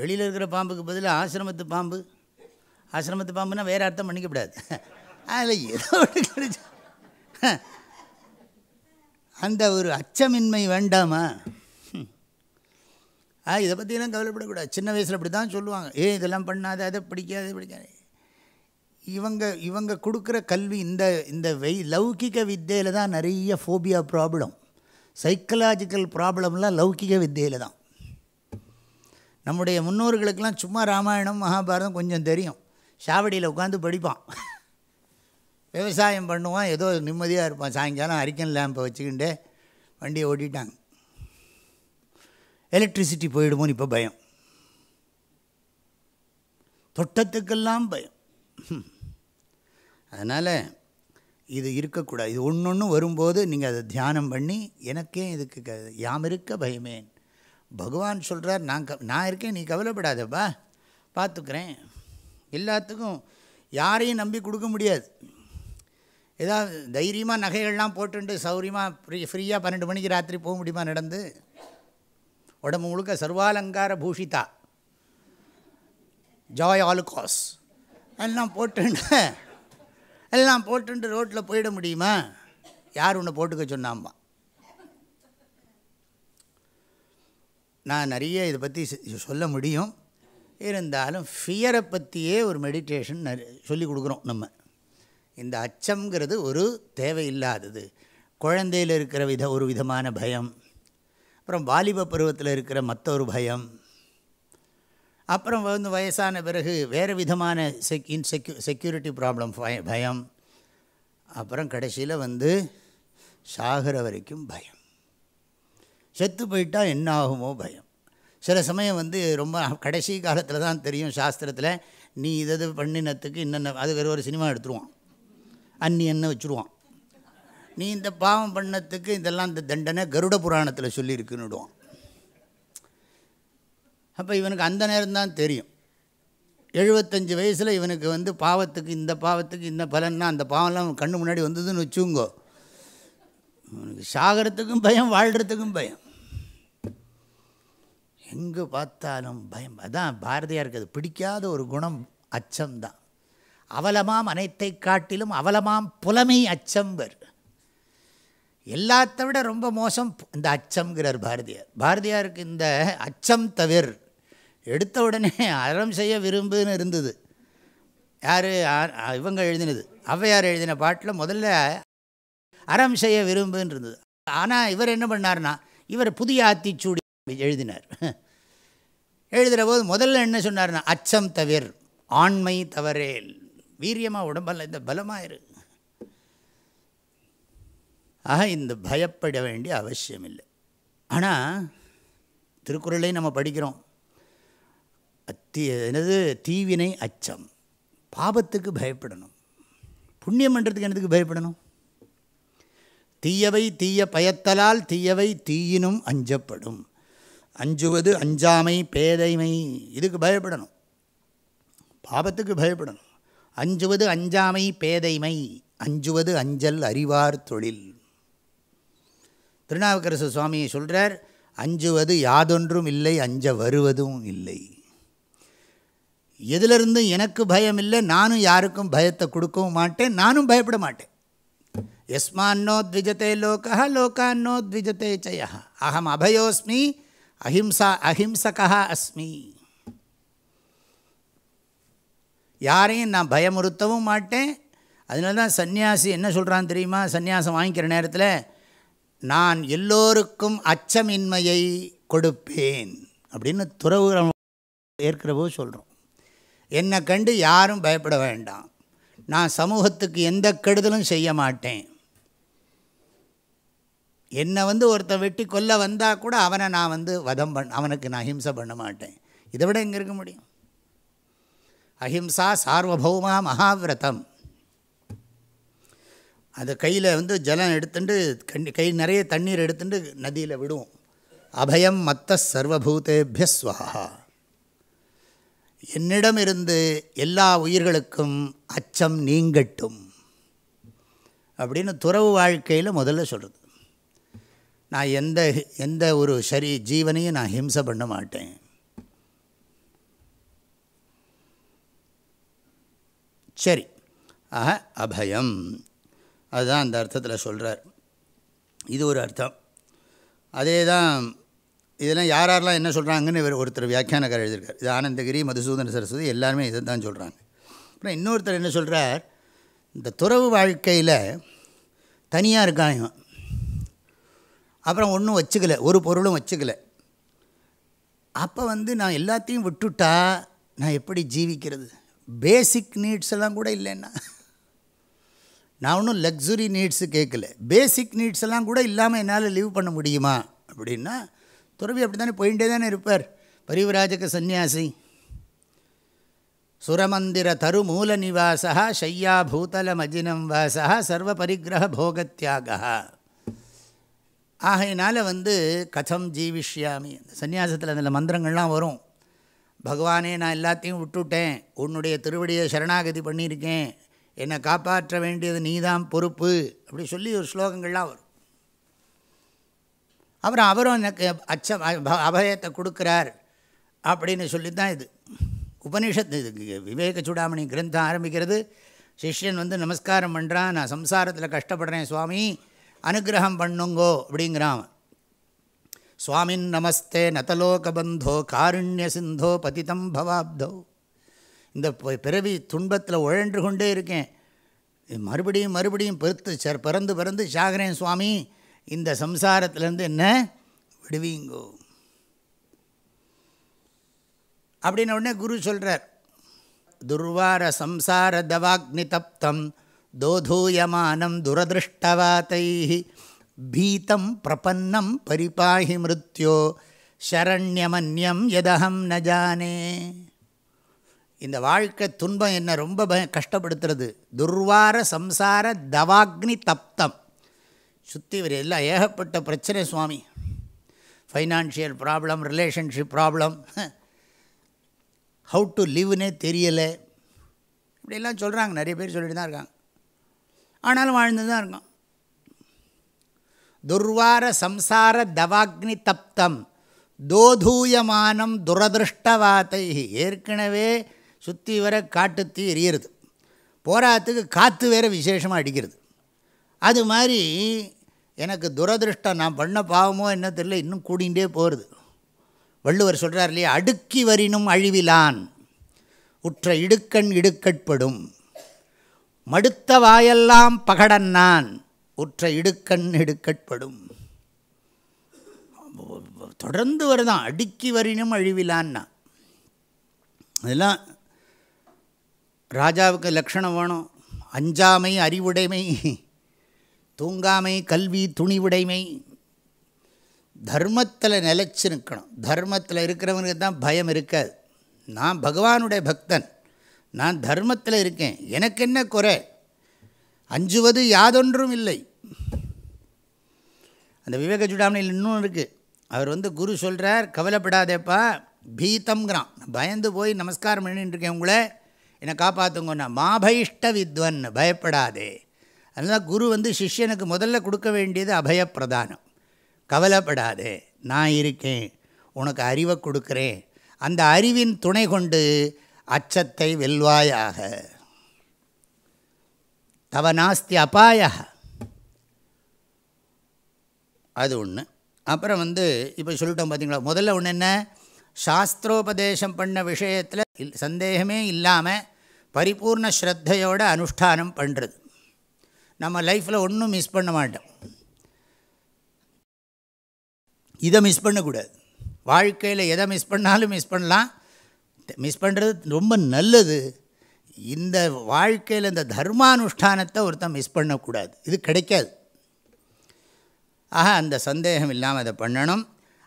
வெளியில் இருக்கிற பாம்புக்கு பதில் ஆசிரமத்து பாம்பு ஆசிரமத்து பாம்புனா வேறு அர்த்தம் பண்ணிக்கப்படாது அதில் ஏதோ கிடைச்சா அந்த ஒரு அச்சமின்மை வேண்டாமா ஆ இதை பற்றிலாம் கவலைப்படக்கூடாது சின்ன வயசில் அப்படி தான் சொல்லுவாங்க ஏ இதெல்லாம் பண்ணாத அதை பிடிக்காது பிடிக்காது இவங்க இவங்க கொடுக்குற கல்வி இந்த இந்த வெய் லௌகிக வித்தையில் தான் நிறைய ஃபோபியா ப்ராப்ளம் சைக்கலாஜிக்கல் ப்ராப்ளம்லாம் லௌகிக வித்தையில் தான் நம்முடைய முன்னோர்களுக்கெல்லாம் சும்மா ராமாயணம் மகாபாரதம் கொஞ்சம் தெரியும் சாவடியில் உட்காந்து படிப்பான் விவசாயம் பண்ணுவான் ஏதோ நிம்மதியாக இருப்பான் சாயங்காலம் அரிக்கன் லேம்பை வச்சுக்கிண்டு வண்டியை ஓட்டிட்டாங்க எலக்ட்ரிசிட்டி போயிடுமோன்னு இப்போ பயம் தொட்டத்துக்கெல்லாம் பயம் அதனால் இது இருக்கக்கூடாது இது ஒன்று ஒன்று வரும்போது நீங்கள் அதை தியானம் பண்ணி எனக்கே இதுக்கு க யாம் இருக்க பயமேன் பகவான் சொல்கிறார் நான் க நான் இருக்கேன் நீ கவலைப்படாதப்பா பார்த்துக்கிறேன் எல்லாத்துக்கும் யாரையும் நம்பி கொடுக்க முடியாது ஏதாவது தைரியமாக நகைகள்லாம் போட்டுட்டு சௌரியமாக ஃப்ரீ ஃப்ரீயாக பன்னெண்டு மணிக்கு ராத்திரி போக முடியுமா நடந்து உடம்பு முழுக்க சர்வாலங்கார பூஷிதா ஜாய் ஆலுகாஸ் அதெல்லாம் போட்டுன்னு எல்லாம் போட்டுட்டு ரோட்டில் போயிட முடியுமா யார் ஒன்று போட்டுக்க சொன்னாம்மா நான் நிறைய இதை பற்றி சொல்ல முடியும் இருந்தாலும் ஃபியரை பற்றியே ஒரு மெடிடேஷன் சொல்லி கொடுக்குறோம் நம்ம இந்த அச்சம்ங்கிறது ஒரு தேவையில்லாதது குழந்தையில் இருக்கிற வித ஒரு விதமான பயம் அப்புறம் வாலிப பருவத்தில் இருக்கிற மற்ற ஒரு பயம் அப்புறம் வந்து வயசான பிறகு வேறு விதமான செக் இன்செக்யூ செக்யூரிட்டி ப்ராப்ளம் பயம் அப்புறம் கடைசியில் வந்து சாகிற வரைக்கும் பயம் செத்து போயிட்டால் என்ன ஆகுமோ பயம் சில சமயம் வந்து ரொம்ப கடைசி காலத்தில் தான் தெரியும் சாஸ்திரத்தில் நீ இதை பண்ணினத்துக்கு இன்னென்ன அது வேறு ஒரு சினிமா எடுத்துருவான் அன்னி என்ன வச்சுருவான் நீ இந்த பாவம் பண்ணத்துக்கு இதெல்லாம் இந்த தண்டனை கருட புராணத்தில் சொல்லியிருக்குன்னு விடுவான் அப்போ இவனுக்கு அந்த நேரம்தான் தெரியும் எழுபத்தஞ்சு வயசில் இவனுக்கு வந்து பாவத்துக்கு இந்த பாவத்துக்கு இந்த பலன்னா அந்த பாவம்லாம் கண்ணு முன்னாடி வந்ததுன்னு வச்சுங்கோ இவனுக்கு சாகிறதுக்கும் பயம் வாழ்கிறதுக்கும் பயம் எங்கே பார்த்தாலும் பயம் அதான் பாரதியாருக்கு அது பிடிக்காத ஒரு குணம் அச்சம்தான் அவலமாம் அனைத்தை காட்டிலும் அவலமாம் புலமை அச்சம் பேர் எல்லாத்த விட ரொம்ப மோசம் இந்த அச்சம்ங்கிறார் பாரதியார் பாரதியாருக்கு இந்த அச்சம் தவிர எடுத்த உடனே அறம் செய்ய விரும்புன்னு இருந்தது யார் இவங்க எழுதினது ஔவையார் எழுதின பாட்டில் முதல்ல அறம் செய்ய விரும்புன்னு இருந்தது ஆனால் இவர் என்ன பண்ணார்னா இவர் புதிய ஆத்திச்சூடி எழுதினார் எழுதுகிற போது முதல்ல என்ன சொன்னார்னா அச்சம் தவிர் ஆண்மை தவறேல் வீரியமாக உடம்பில் இந்த பலமாக இரு ஆக இந்த பயப்பட வேண்டிய அவசியம் இல்லை ஆனால் திருக்குறளையும் நம்ம படிக்கிறோம் அத்தி எனது தீவினை அச்சம் பாபத்துக்கு பயப்படணும் புண்ணியம் பண்ணுறதுக்கு என்னதுக்கு பயப்படணும் தீயவை தீய பயத்தலால் தீயவை தீயினும் அஞ்சப்படும் அஞ்சுவது அஞ்சாமை பேதைமை இதுக்கு பயப்படணும் பாபத்துக்கு பயப்படணும் அஞ்சுவது அஞ்சாமை பேதைமை அஞ்சுவது அஞ்சல் அறிவார் தொழில் திருநாவுக்கரசு சுவாமியை சொல்கிறார் அஞ்சுவது யாதொன்றும் இல்லை அஞ்ச வருவதும் இல்லை எதிலிருந்து எனக்கு பயம் இல்லை நானும் யாருக்கும் பயத்தை கொடுக்கவும் மாட்டேன் நானும் பயப்பட மாட்டேன் எஸ்மான்னோ த்விஜத்தை லோகா லோகான்னோ த்விஜத்தை ஜயா அகம் அபயோஸ்மி அஹிம்சா அஹிம்சகா அஸ்மி யாரையும் நான் பயமுறுத்தவும் மாட்டேன் அதனால தான் சன்னியாசி என்ன சொல்கிறான் தெரியுமா சன்னியாசம் வாங்கிக்கிற நேரத்தில் நான் எல்லோருக்கும் அச்சமின்மையை கொடுப்பேன் அப்படின்னு துறவு ஏற்கிறவோ சொல்கிறோம் என்னை கண்டு யாரும் பயப்பட வேண்டாம் நான் சமூகத்துக்கு எந்த கெடுதலும் செய்ய மாட்டேன் என்னை வந்து ஒருத்தன் வெட்டி கொல்ல வந்தால் கூட அவனை நான் வந்து வதம் பண் அவனுக்கு நான் அஹிம்சை பண்ண மாட்டேன் இதை விட இங்கே இருக்க முடியும் அஹிம்சா சார்வபௌமா மகாவிரதம் அது கையில் வந்து ஜலம் எடுத்துட்டு கண் கை நிறைய தண்ணீர் எடுத்துட்டு நதியில் விடுவோம் அபயம் மத்த சர்வபூதேபிய ஸ்வஹா என்னிடமிருந்து எல்லா உயிர்களுக்கும் அச்சம் நீங்கட்டும் அப்படின்னு துறவு வாழ்க்கையில் முதல்ல சொல்கிறது நான் எந்த எந்த ஒரு சரி ஜீவனையும் நான் ஹிம்சை பண்ண மாட்டேன் சரி ஆக அபயம் அதுதான் அந்த அர்த்தத்தில் சொல்கிறார் இது ஒரு அர்த்தம் அதே தான் இதெல்லாம் யார் யாரெல்லாம் என்ன சொல்கிறாங்கன்னு இவர் ஒருத்தர் வியாக்கியானக்கார் எழுதியிருக்கார் இது ஆனந்தகிரி மதுசூதன சரஸ்வதி எல்லாருமே இதை தான் சொல்கிறாங்க அப்புறம் இன்னொருத்தர் என்ன சொல்கிறார் இந்த துறவு வாழ்க்கையில் தனியாக இருக்காங்க அப்புறம் ஒன்றும் வச்சுக்கல ஒரு பொருளும் வச்சுக்கலை அப்போ வந்து நான் எல்லாத்தையும் விட்டுட்டா நான் எப்படி ஜீவிக்கிறது பேசிக் நீட்ஸ் எல்லாம் கூட இல்லைன்னா நான் ஒன்றும் லக்ஸுரி நீட்ஸு கேட்கல பேசிக் நீட்ஸ் எல்லாம் கூட இல்லாமல் என்னால் லீவ் பண்ண முடியுமா அப்படின்னா துறவி அப்படி தானே போயிட்டே தானே இருப்பார் பரிவிராஜக சந்நியாசி சுரமந்திர தருமூல நிவாசா ஷையா பூதல மஜினம் வாசா சர்வ பரிகிரக போகத்தியாக ஆகையினால் வந்து கதம் ஜீவிஷ்யாமி அந்த சன்னியாசத்தில் அந்த மந்திரங்கள்லாம் வரும் பகவானே நான் எல்லாத்தையும் விட்டுட்டேன் உன்னுடைய திருவடியை சரணாகதி பண்ணியிருக்கேன் என்னை காப்பாற்ற வேண்டியது நீதான் பொறுப்பு அப்படி சொல்லி ஒரு ஸ்லோகங்கள்லாம் வரும் அப்புறம் அவரும் எனக்கு அச்சம் அபயத்தை கொடுக்குறார் அப்படின்னு சொல்லி தான் இது உபனிஷத்து இது விவேக சூடாமணி கிரந்தம் ஆரம்பிக்கிறது சிஷ்யன் வந்து நமஸ்காரம் பண்ணுறான் நான் சம்சாரத்தில் கஷ்டப்படுறேன் சுவாமி அனுகிரகம் பண்ணுங்கோ அப்படிங்கிறான் சுவாமின் நமஸ்தே நதலோகபந்தோ காருண்ய சிந்தோ பதிதம் பவாப்தோ இந்த பிறவி துன்பத்தில் உழன்று கொண்டே இருக்கேன் மறுபடியும் மறுபடியும் பெருத்து பிறந்து பிறந்து சாகிறேன் சுவாமி இந்த சம்சாரத்திலேருந்து என்ன விடுவீங்கோ அப்படின்ன உடனே குரு சொல்கிறார் துர்வார சம்சார தவாக்னி தப்தம் தோதூயமானம் துரதிருஷ்டவாத்தை பீத்தம் பிரபன்னம் பரிபாஹி மிருத்யோ சரண்யமன்யம் எதகம் நஜானே இந்த வாழ்க்கை துன்பம் என்னை ரொம்ப கஷ்டப்படுத்துறது துர்வார சம்சார தவாக்னி தப்தம் சுற்றி வர எல்லாம் ஏகப்பட்ட பிரச்சனை சுவாமி financial problem relationship problem how to லிவ்னே தெரியலை இப்படிலாம் சொல்கிறாங்க நிறைய பேர் சொல்லிட்டு தான் இருக்காங்க ஆனாலும் வாழ்ந்து தான் இருக்கோம் துர்வார சம்சார தவாக்னி தப்தம் தோதூயமானம் துரதிருஷ்டவாத்தை ஏற்கனவே சுற்றி வர காட்டுத்தீ எரியிறது போராத்துக்கு காற்று வேறு விசேஷமாக அடிக்கிறது அது மாதிரி எனக்கு துரதிருஷ்டம் நான் பண்ண பாவமோ என்ன தெரியல இன்னும் கூடிகிட்டே போகிறது வள்ளுவர் சொல்கிறார் இல்லையா அடுக்கி வரினும் அழிவிலான் உற்ற இடுக்கண் இடுக்கட்படும் மடுத்த வாயெல்லாம் பகடன் நான் உற்ற இடுக்கண் இடுக்கட்படும் தொடர்ந்து வருதான் அடுக்கி வரினும் அழிவிலான்னா அதெல்லாம் ராஜாவுக்கு லக்ஷணம் வேணும் அஞ்சாமை அறிவுடைமை தூங்காமை கல்வி துணிவுடைமை தர்மத்தில் நிலச்சி நிற்கணும் தர்மத்தில் இருக்கிறவனுக்கு தான் பயம் இருக்காது நான் பகவானுடைய பக்தன் நான் தர்மத்தில் இருக்கேன் எனக்கு என்ன குறை அஞ்சுவது யாதொன்றும் இல்லை அந்த விவேக சுடாமணியில் இன்னும் இருக்குது அவர் வந்து குரு சொல்கிறார் கவலைப்படாதேப்பா பீத்தம்ங்கிறான் பயந்து போய் நமஸ்காரம் பண்ணிட்டுருக்கேன் உங்களை என்னை காப்பாற்றுங்கன்னா மாபயிஷ்ட வித்வன் பயப்படாதே அதனால் குரு வந்து சிஷ்யனுக்கு முதல்ல கொடுக்க வேண்டியது அபயப்பிரதானம் கவலைப்படாதே நான் இருக்கேன் உனக்கு அறிவை கொடுக்குறேன் அந்த அறிவின் துணை கொண்டு அச்சத்தை வெல்வாயாக தவ நாஸ்தி அபாயா அது ஒன்று அப்புறம் வந்து இப்போ சொல்லிட்டோம் பார்த்தீங்களா முதல்ல ஒன்று என்ன சாஸ்திரோபதேசம் பண்ண விஷயத்தில் சந்தேகமே இல்லாமல் பரிபூர்ண ஸ்ரத்தையோடு அனுஷ்டானம் பண்ணுறது நம்ம லைஃப்பில் ஒன்றும் மிஸ் பண்ண மாட்டோம் இதை மிஸ் பண்ணக்கூடாது வாழ்க்கையில் எதை மிஸ் பண்ணாலும் மிஸ் பண்ணலாம் மிஸ் பண்ணுறது ரொம்ப நல்லது இந்த வாழ்க்கையில் இந்த தர்மானுஷ்டானத்தை ஒருத்தன் மிஸ் பண்ணக்கூடாது இது கிடைக்காது ஆக அந்த சந்தேகம் இல்லாமல் அதை பண்ணணும்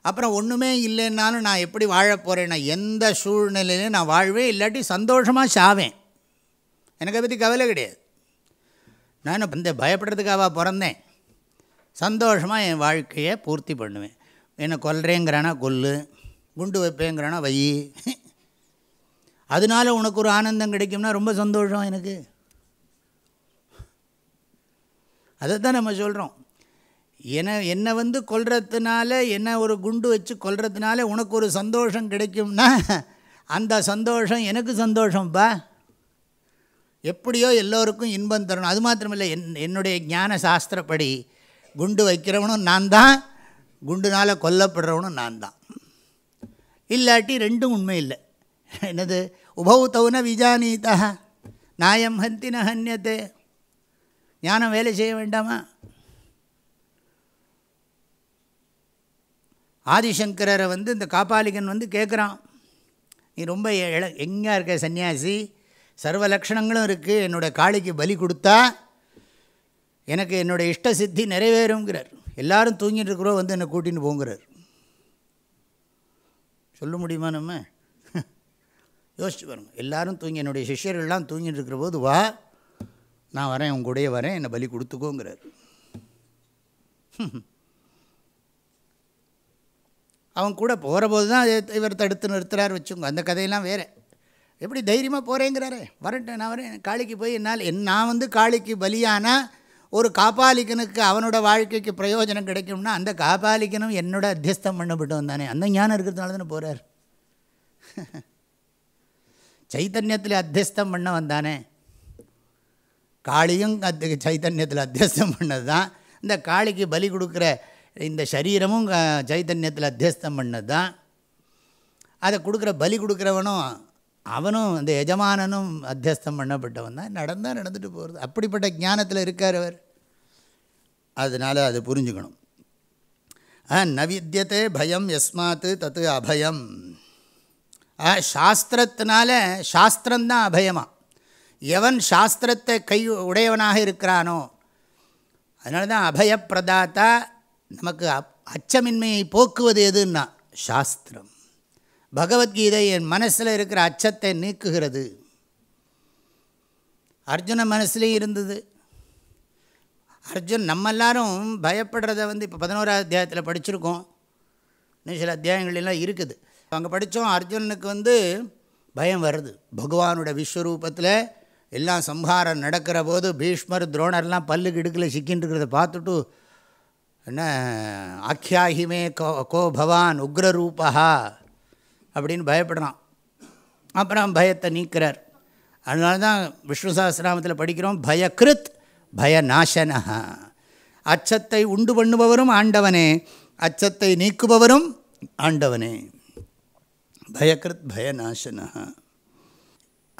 அப்புறம் ஒன்றுமே இல்லைன்னாலும் நான் எப்படி வாழ போகிறேன்னா எந்த சூழ்நிலையிலையும் நான் வாழ்வேன் இல்லாட்டி சந்தோஷமாக சாவேன் எனக்கு பற்றி கவலை கிடையாது நான் இந்த பயப்படுறதுக்காக பிறந்தேன் சந்தோஷமாக என் வாழ்க்கையை பூர்த்தி பண்ணுவேன் என்னை கொல்றேங்கிறானா கொல்லு குண்டு வைப்பேங்கிறானா வை அதனால உனக்கு ஒரு ஆனந்தம் கிடைக்கும்னா ரொம்ப சந்தோஷம் எனக்கு அதை தான் நம்ம சொல்கிறோம் என்னை என்னை வந்து கொல்றதுனால என்னை ஒரு குண்டு வச்சு கொல்றதுனால உனக்கு ஒரு சந்தோஷம் கிடைக்கும்னா அந்த சந்தோஷம் எனக்கு சந்தோஷம்ப்பா எப்படியோ எல்லோருக்கும் இன்பம் தரணும் அது மாத்திரமில்லை என் என்னுடைய ஞான சாஸ்திரப்படி குண்டு வைக்கிறவனும் நான் தான் குண்டுனால் கொல்லப்படுறவனும் நான் தான் இல்லாட்டி ரெண்டும் உண்மை இல்லை என்னது உபௌத்தவுன விஜானீதா நாயம் ஹந்தின ஹன்யத்தே ஞானம் வேலை செய்ய வேண்டாமா ஆதிசங்கரரை வந்து இந்த காப்பாளிகன் வந்து கேட்குறான் நீ ரொம்ப எங்கே இருக்க சன்னியாசி சர்வ லக்ஷணங்களும் இருக்குது என்னுடைய காளிக்கு பலி கொடுத்தா எனக்கு என்னுடைய இஷ்ட சித்தி நிறைவேறுங்கிறார் எல்லோரும் தூங்கிட்டு இருக்கிறோம் வந்து என்னை கூட்டின்னு போங்கிறார் சொல்ல முடியுமா நம்ம யோசிச்சு பாருங்கள் எல்லோரும் தூங்கி என்னுடைய சிஷ்யர்கள்லாம் தூங்கிட்டு இருக்கிற போது வா நான் வரேன் உங்க கூடயே வரேன் என்னை பலி கொடுத்துக்கோங்கிறார் அவன் கூட போகிற போது தான் இவர் தடுத்து நிறுத்துறார் வச்சுங்க அந்த கதையெல்லாம் வேறு எப்படி தைரியமாக போகிறேங்கிறாரே வரட்டேன் நான் வரேன் காளிக்கு போய் என்னால் நான் வந்து காளிக்கு பலியான ஒரு காப்பாளிக்கனுக்கு அவனோட வாழ்க்கைக்கு பிரயோஜனம் கிடைக்கும்னா அந்த காப்பாளிக்கனும் என்னோட அத்தியஸ்தம் பண்ணப்பட்டு வந்தானே அந்த ஞானம் இருக்கிறதுனால தானே போகிறார் சைத்தன்யத்தில் அத்தியஸ்தம் பண்ண வந்தானே காளியும் அது சைத்தன்யத்தில் அத்தியஸ்தம் பண்ணது தான் இந்த காளிக்கு பலி கொடுக்குற இந்த சரீரமும் சைத்தன்யத்தில் அத்தியஸ்தம் பண்ணது தான் அதை கொடுக்குற பலி கொடுக்குறவனும் அவனும் அந்த எஜமானனும் அத்தியஸ்தம் பண்ணப்பட்டவன் தான் நடந்தால் நடந்துட்டு போகிறது அப்படிப்பட்ட ஞானத்தில் இருக்கார் அவர் அதனால் அது புரிஞ்சுக்கணும் ந வித்தியத்தை பயம் எஸ்மாத்து தத்து அபயம் சாஸ்திரத்தினால சாஸ்திரம்தான் அபயமா எவன் சாஸ்திரத்தை கை உடையவனாக இருக்கிறானோ அதனால தான் அபயப்பிரதாத்தா நமக்கு அச்சமின்மையை போக்குவது எதுன்னா சாஸ்திரம் பகவத்கீதை என் மனசில் இருக்கிற அச்சத்தை நீக்குகிறது அர்ஜுன மனசுலேயும் இருந்தது அர்ஜுன் நம்ம எல்லாரும் பயப்படுறத வந்து இப்போ பதினோராவது அத்தியாயத்தில் படிச்சிருக்கோம் இன்னும் சில அத்தியாயங்கள்லாம் இருக்குது அங்கே படித்தோம் அர்ஜுனனுக்கு வந்து பயம் வருது பகவானோட விஸ்வரூபத்தில் எல்லாம் சம்ஹாரம் நடக்கிற போது பீஷ்மர் துரோணர்லாம் பல்லு கிடுக்கில் சிக்கின்னு இருக்கிறத பார்த்துட்டு என்ன ஆக்கியாகிமே கோ கோ பவான் உக்ரரூபா அப்படின்னு பயப்படுறான் அப்புறம் பயத்தை நீக்கிறார் அதனால தான் விஷ்ணு சாஸ்திராமத்தில் படிக்கிறோம் பயக்ருத் பயநாசனா அச்சத்தை உண்டு பண்ணுபவரும் ஆண்டவனே அச்சத்தை நீக்குபவரும் ஆண்டவனே பயக்ருத் பயநாசனா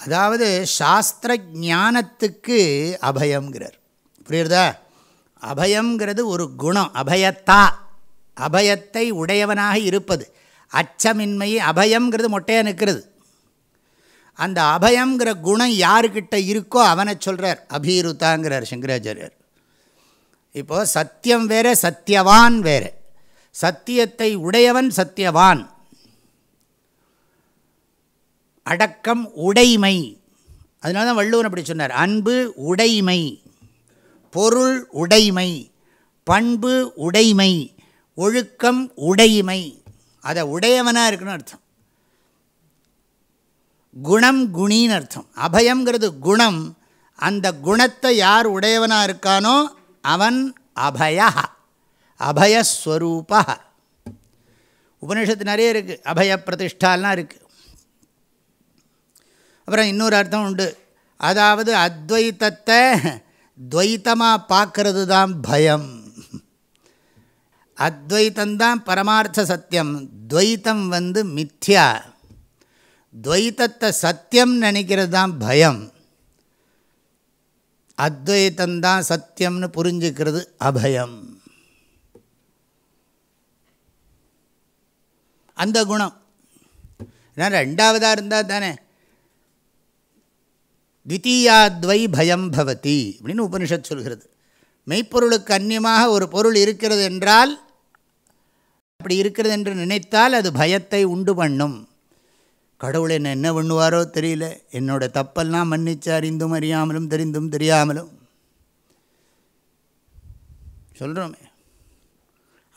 அதாவது சாஸ்திர ஞானத்துக்கு அபயங்கிறார் புரியுறதா அபயங்கிறது ஒரு குணம் அபயத்தா அபயத்தை உடையவனாக இருப்பது அச்சமின்மை அபயங்கிறது மொட்டையாக நிற்கிறது அந்த அபயங்கிற குணம் யாருக்கிட்ட இருக்கோ அவனை சொல்கிறார் அபீருத்தாங்கிறார் சங்கராச்சாரியர் இப்போது சத்தியம் வேறு சத்தியவான் வேறு சத்தியத்தை உடையவன் சத்தியவான் அடக்கம் உடைமை அதனால தான் வள்ளுவன் அப்படி சொன்னார் அன்பு உடைமை பொருள் உடைமை பண்பு உடைமை ஒழுக்கம் உடைமை அதை உடையவனாக இருக்கணும் அர்த்தம் குணம் குணின்னு அர்த்தம் அபயங்கிறது குணம் அந்த குணத்தை யார் உடையவனாக இருக்கானோ அவன் அபய அபயஸ்வரூபா உபனிஷத்து நிறைய இருக்குது அபய பிரதிஷ்டாலாம் இருக்குது அப்புறம் இன்னொரு அர்த்தம் உண்டு அதாவது அத்வைத்தத்தை துவைத்தமாக பார்க்கறது தான் பயம் அத்வைத்தந்தான் பரமார்த்த சத்தியம் துவைத்தம் வந்து மித்யா துவைத்தத்தை சத்தியம் நினைக்கிறது தான் பயம் அத்வைத்தந்தான் சத்தியம்னு புரிஞ்சுக்கிறது அபயம் அந்த குணம் ஏன்னா ரெண்டாவதாக இருந்தால் தானே த்வித்தீயாத்வை பயம் பவதி அப்படின்னு உபனிஷத் சொல்கிறது மெய்ப்பொருளுக்கு அந்நியமாக ஒரு பொருள் இருக்கிறது என்றால் அப்படி இருக்கிறது என்று நினைத்தால் அது பயத்தை உண்டு பண்ணும் கடவுள் என்ன என்ன பண்ணுவாரோ தெரியல என்னோடய தப்பெல்லாம் மன்னிச்சு அறிந்தும் அறியாமலும் தெரிந்தும் தெரியாமலும் சொல்கிறோமே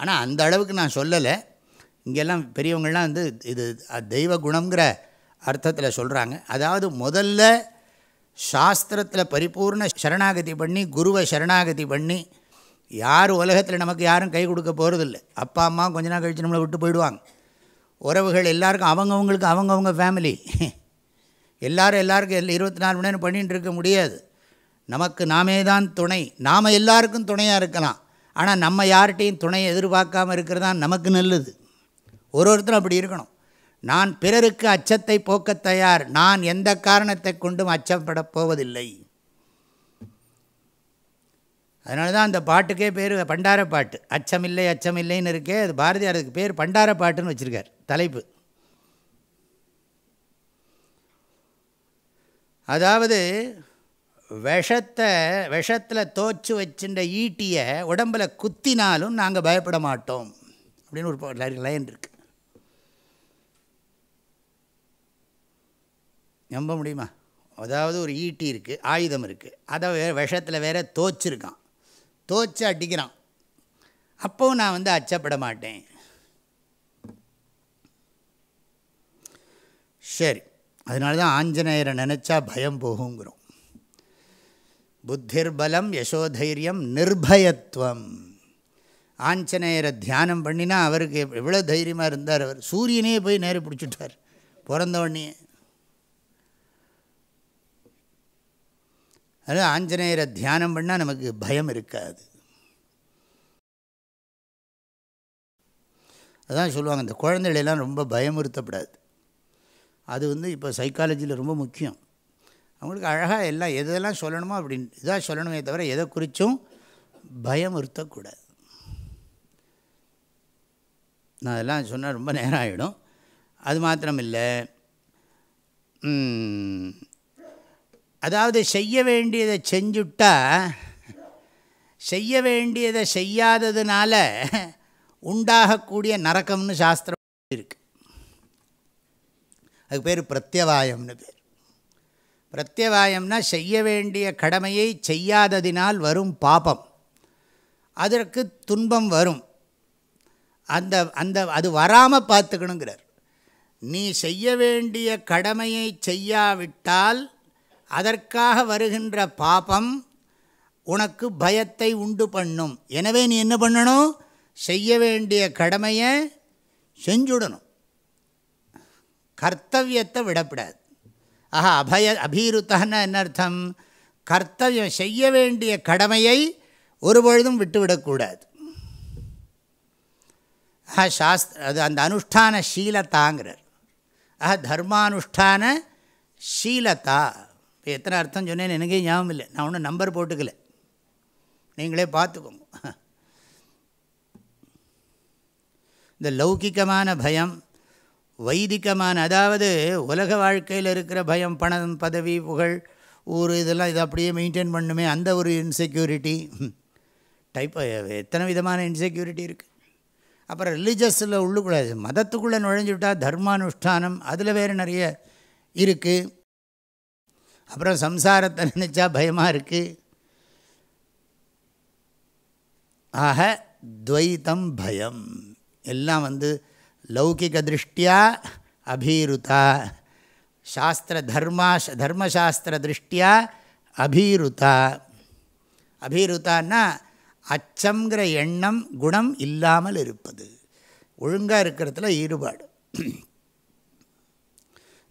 ஆனால் அந்த அளவுக்கு நான் சொல்லலை இங்கெல்லாம் பெரியவங்கள்லாம் வந்து இது தெய்வ குணங்கிற அர்த்தத்தில் சொல்கிறாங்க அதாவது முதல்ல சாஸ்திரத்தில் பரிபூர்ண சரணாகதி பண்ணி குருவை சரணாகதி பண்ணி யார் உலகத்தில் நமக்கு யாரும் கை கொடுக்க போகிறதில்ல அப்பா அம்மா கொஞ்ச நாள் கழித்து நம்மளை விட்டு போயிடுவாங்க உறவுகள் எல்லாருக்கும் அவங்கவுங்களுக்கு அவங்கவுங்க ஃபேமிலி எல்லோரும் எல்லாருக்கும் எல்லாம் இருபத்தி நாலு மணி நேரம் பண்ணிகிட்டு இருக்க முடியாது நமக்கு நாமே தான் துணை நாம் எல்லாருக்கும் துணையாக இருக்கலாம் ஆனால் நம்ம யார்கிட்டையும் துணையை எதிர்பார்க்காமல் இருக்கிறது தான் நமக்கு நல்லது ஒரு ஒருத்தரும் அப்படி இருக்கணும் நான் பிறருக்கு அச்சத்தை போக்க தயார் நான் எந்த காரணத்தை கொண்டும் அச்சப்படப் போவதில்லை அதனால தான் அந்த பாட்டுக்கே பேர் பண்டார பாட்டு அச்சமில்லை அச்சமில்லைன்னு இருக்கே அது பாரதியார் அதுக்கு பேர் பண்டார பாட்டுன்னு வச்சுருக்கார் தலைப்பு அதாவது விஷத்தை விஷத்தில் தோச்சு வச்சுட்ட ஈட்டியை உடம்பில் குத்தினாலும் நாங்கள் பயப்பட மாட்டோம் அப்படின்னு ஒரு லைன் இருக்குது நம்ப முடியுமா அதாவது ஒரு ஈட்டி இருக்குது ஆயுதம் இருக்குது அதை விஷத்தில் வேறு தோச்சிருக்கான் தோச்சு அடிக்கிறான் அப்போவும் நான் வந்து அச்சப்பட மாட்டேன் சரி அதனால தான் ஆஞ்சநேயரை நினச்சா பயம் போகுங்கிறோம் புத்திர் பலம் யசோதைரியம் நிர்பயத்துவம் ஆஞ்சநேயரை தியானம் பண்ணினா அவருக்கு எவ்வளோ தைரியமாக இருந்தார் அவர் சூரியனே போய் நேரம் பிடிச்சிட்டார் பிறந்த உடனே அதனால் ஆஞ்சநேயரை தியானம் பண்ணால் நமக்கு பயம் இருக்காது அதான் சொல்லுவாங்க இந்த குழந்தைகளெல்லாம் ரொம்ப பயமுறுத்தப்படாது அது வந்து இப்போ சைக்காலஜியில் ரொம்ப முக்கியம் அவங்களுக்கு அழகாக எல்லாம் எதெல்லாம் சொல்லணுமோ அப்படின்னு இதாக சொல்லணுமே தவிர எதை குறித்தும் பயமுறுத்தக்கூடாது நான் அதெல்லாம் சொன்னால் ரொம்ப நேரம் ஆகிடும் அது மாத்திரம் இல்லை அதாவது செய்ய வேண்டியதை செஞ்சுட்டா செய்ய வேண்டியதை செய்யாததுனால உண்டாகக்கூடிய நரக்கம்னு சாஸ்திரம் இருக்குது அதுக்கு பேர் பிரத்யவாயம்னு பேர் பிரத்யவாயம்னா செய்ய வேண்டிய கடமையை செய்யாததினால் வரும் பாபம் அதற்கு துன்பம் வரும் அந்த அந்த அது வராமல் பார்த்துக்கணுங்கிறார் நீ செய்ய வேண்டிய கடமையை செய்யாவிட்டால் அதற்காக வருகின்ற பாபம் உனக்கு பயத்தை உண்டு பண்ணும் எனவே நீ என்ன பண்ணணும் செய்ய வேண்டிய கடமையை செஞ்சுடணும் கர்த்தவியத்தை விடப்படாது ஆஹா அபய அபீருத்தான்னா என்ன அர்த்தம் கர்த்தவியம் செய்ய வேண்டிய கடமையை ஒருபொழுதும் விட்டுவிடக்கூடாது ஆஹா சாஸ்த் அது அந்த அனுஷ்டான சீலத்தாங்கிறார் ஆஹா தர்மானுஷ்டான சீலத்தா இப்போ எத்தனை அர்த்தம் சொன்னேன்னு எனக்கே ஞாபகம் இல்லை நான் ஒன்றும் நம்பர் போட்டுக்கல நீங்களே பார்த்துக்கோங்க இந்த லௌகிக்கமான பயம் வைதிகமான அதாவது உலக வாழ்க்கையில் இருக்கிற பயம் பணம் பதவி புகழ் ஊர் இதெல்லாம் இதை அப்படியே மெயின்டைன் பண்ணுமே அந்த ஒரு இன்செக்யூரிட்டி டைப் எத்தனை விதமான இன்செக்யூரிட்டி இருக்குது அப்புறம் ரிலீஜியஸில் உள்ளுக்குள்ளே மதத்துக்குள்ளே நுழைஞ்சு விட்டால் தர்மானுஷ்டானம் அதில் வேறு நிறைய இருக்குது அப்புறம் சம்சாரத்தை நினச்சா பயமாக இருக்குது ஆக துவைத்தம் பயம் எல்லாம் வந்து லௌகிக திருஷ்டியா அபீருதா சாஸ்திர தர்மா தர்மசாஸ்திர திருஷ்டியா அபீருதா அபீருதான்னா அச்சங்கிற எண்ணம் குணம் இல்லாமல் இருப்பது ஒழுங்காக இருக்கிறதுல ஈடுபாடு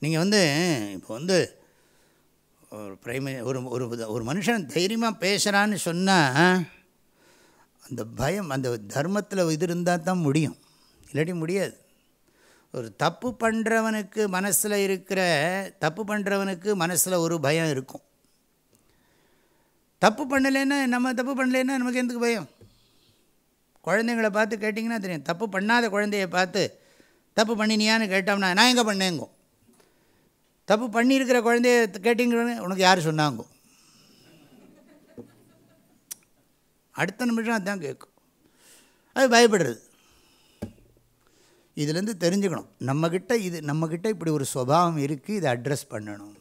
நீங்கள் வந்து இப்போ வந்து ஒரு பிரைமரி ஒரு ஒரு ஒரு மனுஷன் தைரியமாக பேசுகிறான்னு சொன்னால் அந்த பயம் அந்த தர்மத்தில் இது இருந்தால் தான் முடியும் இல்லாட்டி முடியாது ஒரு தப்பு பண்ணுறவனுக்கு மனசில் இருக்கிற தப்பு பண்ணுறவனுக்கு மனசில் ஒரு பயம் இருக்கும் தப்பு பண்ணலைன்னா நம்ம தப்பு பண்ணலைன்னா நமக்கு எந்தக்கு பயம் குழந்தைங்களை பார்த்து கேட்டிங்கன்னா தெரியும் தப்பு பண்ணாத குழந்தைய பார்த்து தப்பு பண்ணினியான்னு கேட்டோம்னா நான் எங்கே பண்ணேங்கும் தப்பு பண்ணியிருக்கிற குழந்தைய கேட்டிங்கன்னு உனக்கு யார் சொன்னாங்கோ அடுத்த நிமிஷம் அதுதான் கேட்கும் அது பயப்படுறது இதுலேருந்து தெரிஞ்சுக்கணும் நம்மக்கிட்ட இது நம்மக்கிட்ட இப்படி ஒரு சுபாவம் இருக்குது இதை அட்ரஸ் பண்ணணும்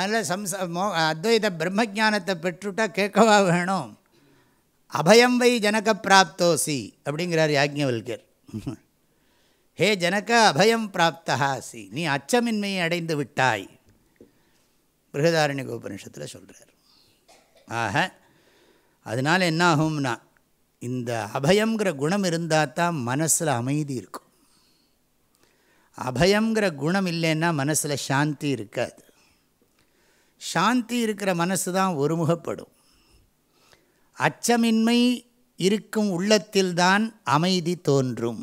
அதில் சம்ச மோ அத்வைத பிரம்மஜானத்தை பெற்றுட்டால் கேட்கவா வேணும் அபயம் வை ஜனக பிராப்தோசி அப்படிங்கிறார் யாஜ்ஞவல்கர் ஹே ஜனக அபயம் பிராப்தஹாசி நீ அச்சமின்மையை அடைந்து விட்டாய் பிருகதாரண்ய உபனிஷத்தில் சொல்கிறார் ஆக அதனால் என்ன ஆகும்னா இந்த அபயங்கிற குணம் இருந்தால் தான் மனசில் அமைதி இருக்கும் அபயங்கிற குணம் இல்லைன்னா மனசில் சாந்தி இருக்காது சாந்தி இருக்கிற மனசு தான் ஒருமுகப்படும் அச்சமின்மை இருக்கும் உள்ளத்தில்தான் அமைதி தோன்றும்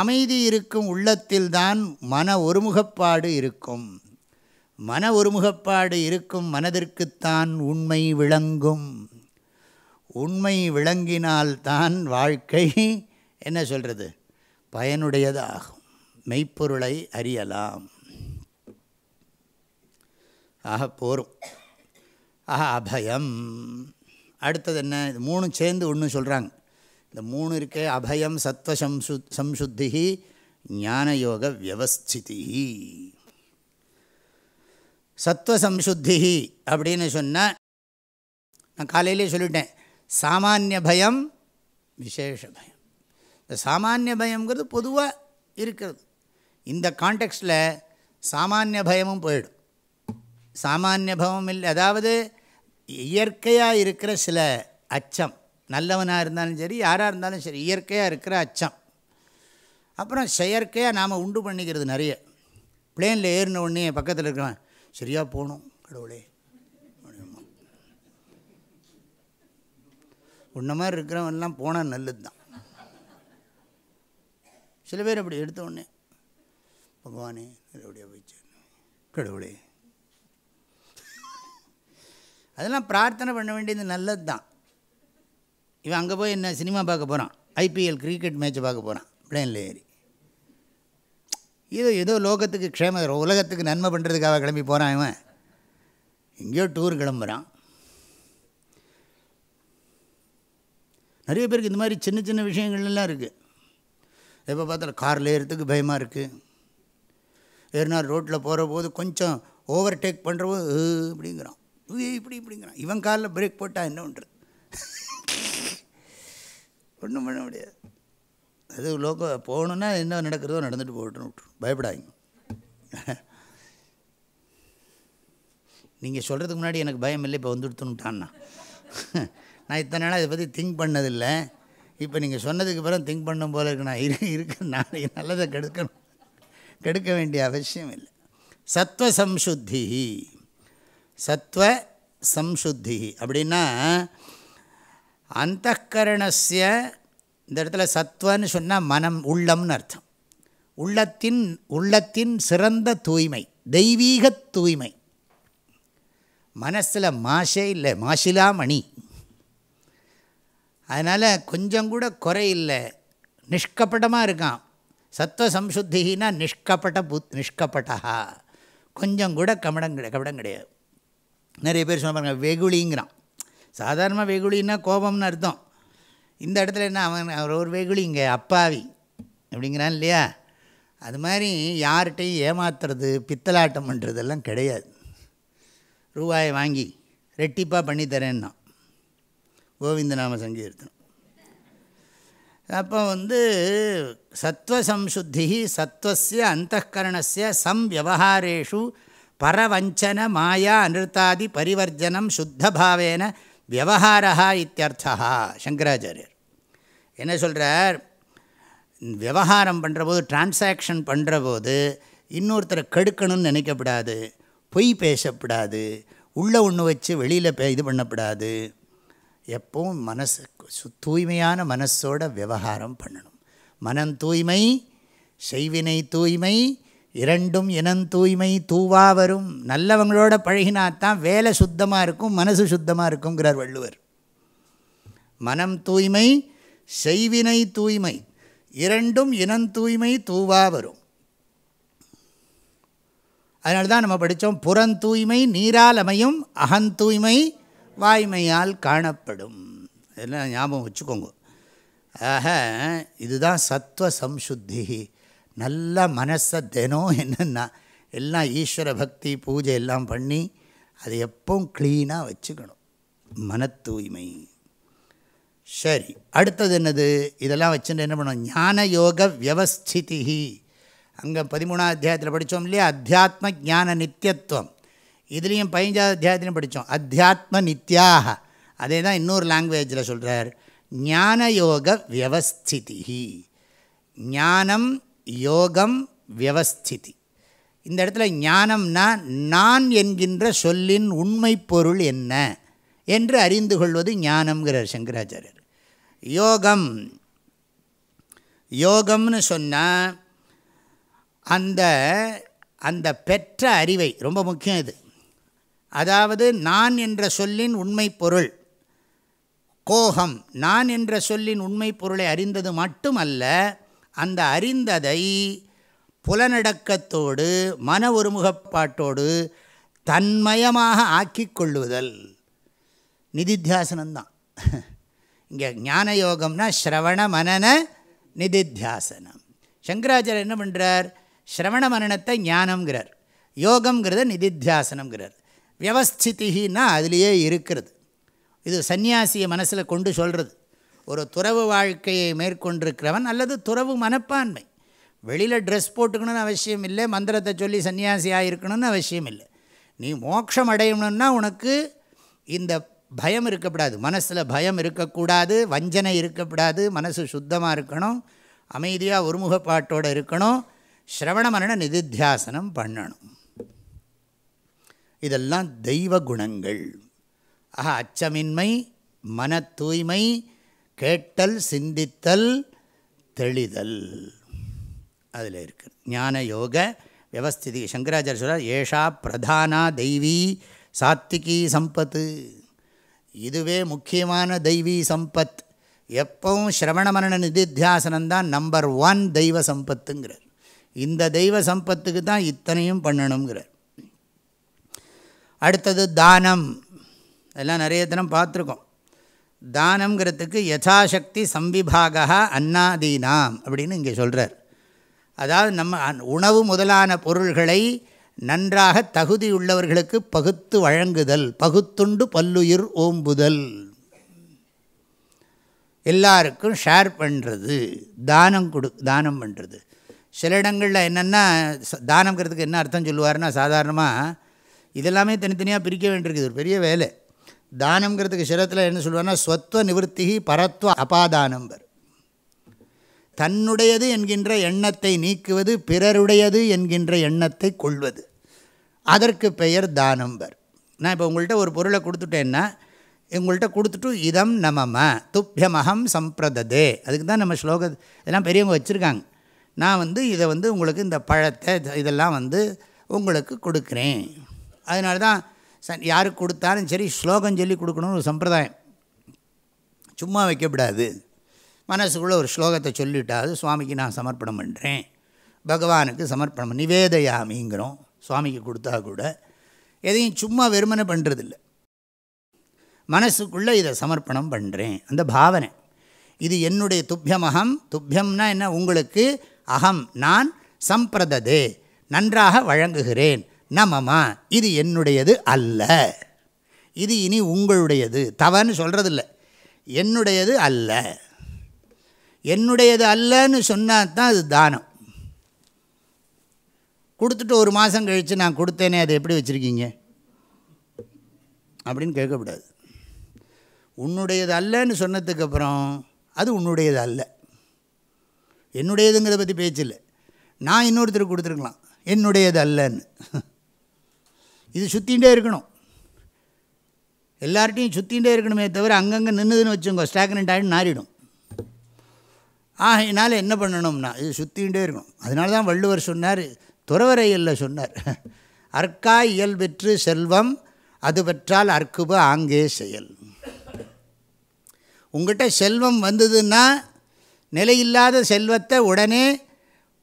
அமைதி இருக்கும் உள்ளத்தில்தான் மன ஒருமுகப்பாடு இருக்கும் மன ஒருமுகப்பாடு இருக்கும் மனதிற்குத்தான் உண்மை விளங்கும் உண்மை விளங்கினால்தான் வாழ்க்கை என்ன சொல்கிறது பயனுடையதாகும் மெய்ப்பொருளை அறியலாம் ஆக போரும் ஆஹா அபயம் அடுத்தது என்ன இது மூணும் சேர்ந்து ஒன்று சொல்கிறாங்க இந்த மூணு இருக்கே அபயம் சத்வ சம்சு சம்சுத்தி ஞானயோக வியவஸ்திதி சத்வ அப்படின்னு சொன்னால் நான் காலையிலே சொல்லிட்டேன் சாமானிய பயம் விசேஷ பயம் இந்த சாமானிய பயம்ங்கிறது பொதுவாக இருக்கிறது இந்த கான்டெக்ஸ்டில் சாமானிய பயமும் போயிடும் சாமானிய பயமும் இல்லை அதாவது இயற்கையாக இருக்கிற சில அச்சம் நல்லவனாக இருந்தாலும் சரி யாராக இருந்தாலும் சரி இயற்கையாக இருக்கிற அச்சம் அப்புறம் செயற்கையாக நாம் உண்டு பண்ணிக்கிறது நிறைய பிளேனில் ஏறின உடனே பக்கத்தில் இருக்கிறவன் சரியாக போகணும் கடவுளே உன்ன மாதிரி இருக்கிறவன்லாம் போனால் நல்லது தான் சில பேர் அப்படி எடுத்த உடனே பகவானே நல்லபடியாக போயிடுச்சு கடவுளே அதெல்லாம் பிரார்த்தனை பண்ண வேண்டியது நல்லது தான் இவன் அங்கே போய் என்ன சினிமா பார்க்க போகிறான் ஐபிஎல் கிரிக்கெட் மேட்ச்சை பார்க்க போகிறான் பிளேனில் ஏறி இது ஏதோ லோகத்துக்கு க்ஷேம உலகத்துக்கு நன்மை பண்ணுறதுக்காக கிளம்பி போகிறான் இவன் எங்கேயோ டூர் கிளம்புறான் நிறைய பேருக்கு இந்த மாதிரி சின்ன சின்ன விஷயங்கள்லாம் இருக்குது எப்போ பார்த்தாலும் காரில் ஏறுறதுக்கு பயமாக இருக்குது நாள் ரோட்டில் போகிற போது கொஞ்சம் ஓவர்டேக் பண்ணுறபோது அப்படிங்கிறான் இப்படி இப்படிங்கிறான் இவன் காலில் பிரேக் போட்டால் என்ன பண்ணுறது ஒன்றும் பண்ண முடியாது அது லோக போகணுன்னா என்ன நடக்கிறதோ நடந்துட்டு போட்டுன்னு விட்டுரும் பயப்படாங்க நீங்கள் சொல்கிறதுக்கு முன்னாடி எனக்கு பயம் இல்லை இப்போ வந்துடுத்துன்ட்டான்னா நான் இத்தனை நாள் இதை பற்றி திங்க் பண்ணதில்லை இப்போ நீங்கள் சொன்னதுக்கு பிறகு திங்க் பண்ணும் போல இருக்கு நான் இரு இருக்கு நான் நல்லதை கெடுக்கணும் கெடுக்க வேண்டிய அவசியம் இல்லை சத்வ சம்சுத்தி சத்வ சம்சுத்தி அப்படின்னா அந்த கரணசிய இந்த இடத்துல சத்வன்னு சொன்னால் மனம் உள்ளம்னு அர்த்தம் உள்ளத்தின் உள்ளத்தின் சிறந்த தூய்மை தெய்வீக தூய்மை மனசில் மாஷே இல்லை மாஷிலா மணி அதனால் கொஞ்சம் கூட குறை இல்லை நிஷ்கப்பட்டமாக இருக்கான் சத்துவ சம்சுத்தினா நிஷ்கப்பட்ட புத் நிஷ்கப்பட்டா கொஞ்சம் கூட கமடம் கிடையாது கபடம் கிடையாது நிறைய பேர் சொன்ன பாருங்கள் வெகுளிங்கிறான் சாதாரணமாக வெகுளின்னா கோபம்னு அர்த்தம் இந்த இடத்துல என்ன அவன் அவர் ஒரு வெகுளி இங்கே அப்பாவி அப்படிங்கிறான் இல்லையா அது மாதிரி யார்கிட்டையும் ஏமாத்துறது பித்தலாட்டம் பண்ணுறதெல்லாம் கிடையாது ரூபாயை வாங்கி ரெட்டிப்பாக பண்ணித்தரேன்னா கோவிந்த நாம சங்கீர்த்தனம் அப்போ வந்து சத்வசம்சுத்தி சத்வசிய அந்தகரணசிய சம்வஹாரேஷு பரவஞ்சன மாயா அனிருத்தாதி பரிவர்ஜனம் சுத்தபாவேன விவகாரா இத்தியர்த்தா சங்கராச்சாரியர் என்ன சொல்கிறார் விவகாரம் பண்ணுறபோது டிரான்சாக்ஷன் பண்ணுற போது இன்னொருத்தரை கெடுக்கணும்னு நினைக்கப்படாது பொய் பேசப்படாது உள்ளே ஒன்று வச்சு வெளியில் பே இது பண்ணப்படாது எப்பவும் மனசு தூய்மையான மனசோட விவகாரம் பண்ணணும் மனம் தூய்மை செய்வினை தூய்மை இரண்டும் இனம் தூய்மை தூவா வரும் நல்லவங்களோட பழகினாத்தான் வேலை சுத்தமாக இருக்கும் மனசு சுத்தமாக இருக்குங்கிறார் வள்ளுவர் மனம் தூய்மை செய்வினை தூய்மை இரண்டும் இனம் தூய்மை தூவா வரும் அதனால தான் நம்ம படித்தோம் புறந்தூய்மை நீராலமையும் அகந்தூய்மை வாய்மையால் காணப்படும் இதெல்லாம் ஞாபகம் வச்சுக்கோங்க ஆக இதுதான் சத்துவ சம்சுத்தி நல்ல மனசை தினம் என்னென்னா எல்லாம் ஈஸ்வர பக்தி பூஜை எல்லாம் பண்ணி அதை எப்பவும் க்ளீனாக வச்சுக்கணும் மன தூய்மை சரி அடுத்தது என்னது இதெல்லாம் வச்சுட்டு என்ன பண்ணணும் ஞான யோக வியவஸ்திதி அங்கே பதிமூணாம் அத்தியாயத்தில் படித்தோம் இல்லையா அத்தியாத்ம ஜான நித்தியத்துவம் இதுலேயும் பதினஞ்சாவது அத்தியாயத்திலையும் படித்தோம் அத்தியாத்ம நித்யாக அதே தான் இன்னொரு லாங்குவேஜில் சொல்கிறார் ஞான யோக வியவஸ்திதி ஞானம் யோகம் வியவஸ்திதி இந்த இடத்துல ஞானம்னா நான் என்கின்ற சொல்லின் உண்மை பொருள் என்ன என்று அறிந்து கொள்வது ஞானம்ங்கிறார் சங்கராச்சாரியர் யோகம் யோகம்னு சொன்னால் அந்த அந்த பெற்ற அறிவை ரொம்ப முக்கியம் இது அதாவது நான் என்ற சொல்லின் உண்மை பொருள் கோகம் நான் என்ற சொல்லின் உண்மை பொருளை அறிந்தது மட்டுமல்ல அந்த அறிந்ததை புலனடக்கத்தோடு மன ஒருமுகப்பாட்டோடு தன்மயமாக ஆக்கி கொள்ளுதல் நிதித்தியாசனம்தான் இங்கே ஞான யோகம்னா ஸ்ரவண மனன நிதித்தியாசனம் சங்கராச்சாரியர் என்ன பண்ணுறார் ஸ்ரவண மனனத்தை ஞானம்ங்கிறார் யோகம்ங்கிறத நிதித்தியாசனம்ங்கிறார் வியவஸ்திதின்னா அதுலேயே இருக்கிறது இது சன்னியாசியை மனசில் கொண்டு சொல்கிறது ஒரு துறவு வாழ்க்கையை மேற்கொண்டிருக்கிறவன் அல்லது துறவு மனப்பான்மை வெளியில் ட்ரெஸ் போட்டுக்கணும்னு அவசியம் இல்லை மந்திரத்தை சொல்லி சன்னியாசியாக இருக்கணும்னு அவசியம் இல்லை நீ மோட்சம் அடையணும்னா உனக்கு இந்த பயம் இருக்கக்கூடாது மனசில் பயம் இருக்கக்கூடாது வஞ்சனை இருக்கக்கூடாது மனசு சுத்தமாக இருக்கணும் அமைதியாக ஒருமுகப்பாட்டோடு இருக்கணும் ஸ்ரவண மரண நிதித்தியாசனம் பண்ணணும் இதெல்லாம் தெய்வ குணங்கள் ஆஹா அச்சமின்மை மன தூய்மை கேட்டல் சிந்தித்தல் தெளிதல் அதில் இருக்குது ஞான யோக வியவஸ்திதி சங்கராச்சாரிய சொல்ற ஏஷா பிரதானா தெய்வீ சாத்திகி சம்பத்து இதுவே முக்கியமான தெய்வீ சம்பத் எப்பவும் ஸ்ரவண மரண நிதித்தியாசனம்தான் நம்பர் ஒன் தெய்வ சம்பத்துங்கிறார் இந்த தெய்வ சம்பத்துக்கு தான் இத்தனையும் பண்ணணுங்கிறார் அடுத்தது தானம் எல்லாம் நிறைய தினம் பார்த்துருக்கோம் தானங்கிறதுக்கு யதாசக்தி சம்விபாக அன்னாதீனாம் அப்படின்னு இங்கே சொல்கிறார் அதாவது நம்ம உணவு முதலான பொருள்களை நன்றாக தகுதியுள்ளவர்களுக்கு பகுத்து வழங்குதல் பகுத்துண்டு பல்லுயிர் ஓம்புதல் எல்லாருக்கும் ஷேர் பண்ணுறது தானம் கொடு தானம் பண்ணுறது சில இடங்களில் என்னென்னா தானங்கிறதுக்கு என்ன அர்த்தம் சொல்லுவார்னா சாதாரணமாக இதெல்லாமே தனித்தனியாக பிரிக்க வேண்டியிருக்குது ஒரு பெரிய வேலை தானங்கிறதுக்கு சிரத்தில் என்ன சொல்லுவார்னா ஸ்வத்வ நிவர்த்தி பரத்வ அபாதானம்பர் தன்னுடையது என்கின்ற எண்ணத்தை நீக்குவது பிறருடையது என்கின்ற எண்ணத்தை கொள்வது அதற்கு பெயர் தானம்பர் நான் இப்போ உங்கள்கிட்ட ஒரு பொருளை கொடுத்துட்டேன்னா உங்கள்கிட்ட கொடுத்துட்டு இதம் நமம துப்பியமகம் சம்பிரததே அதுக்கு தான் நம்ம ஸ்லோக இதெல்லாம் பெரியவங்க வச்சுருக்காங்க நான் வந்து இதை வந்து உங்களுக்கு இந்த பழத்தை இதெல்லாம் வந்து உங்களுக்கு கொடுக்குறேன் அதனால தான் சன் யாருக்கு கொடுத்தாலும் சரி ஸ்லோகம் சொல்லி கொடுக்கணும்னு ஒரு சம்பிரதாயம் சும்மா வைக்கப்படாது மனசுக்குள்ளே ஒரு ஸ்லோகத்தை சொல்லிட்டாது சுவாமிக்கு நான் சமர்ப்பணம் பண்ணுறேன் பகவானுக்கு சமர்ப்பணம் நிவேதையாமிங்கிறோம் சுவாமிக்கு கொடுத்தா கூட எதையும் சும்மா வெறுமனை பண்ணுறதில்ல மனசுக்குள்ளே இதை சமர்ப்பணம் பண்ணுறேன் அந்த பாவனை இது என்னுடைய துப்பியம் அகம் துப்பியம்னா என்ன உங்களுக்கு அகம் நான் சம்பிரததே நன்றாக வழங்குகிறேன் நமமா இது என்னுடையது அல்ல இது இனி உங்களுடையது தவன்னு சொல்கிறதில்ல என்னுடையது அல்ல என்னுடையது அல்லன்னு சொன்னால் தான் அது தானம் கொடுத்துட்டு ஒரு மாதம் கழித்து நான் கொடுத்தேனே அதை எப்படி வச்சுருக்கீங்க அப்படின்னு கேட்கக்கூடாது உன்னுடையது அல்லன்னு சொன்னதுக்கப்புறம் அது உன்னுடையது அல்ல என்னுடையதுங்கிறத பற்றி பேச்சில்லை நான் இன்னொருத்தருக்கு கொடுத்துருக்கலாம் என்னுடையது அல்லன்னு இது சுற்றிகிட்டே இருக்கணும் எல்லார்ட்டையும் சுற்றிகிட்டே இருக்கணுமே தவிர அங்கங்கே நின்றுதுன்னு வச்சுக்கோ ஸ்டாக்னெண்ட் ஆகிட்டு நாரிடும் என்னால் என்ன பண்ணணும்னா இது சுற்றிகிட்டே இருக்கணும் அதனால தான் வள்ளுவர் சொன்னார் துறவரையில் சொன்னார் அர்க்கா இயல் பெற்று செல்வம் அது பெற்றால் அற்குப ஆங்கே செயல் உங்கள்கிட்ட செல்வம் வந்ததுன்னா நிலையில்லாத செல்வத்தை உடனே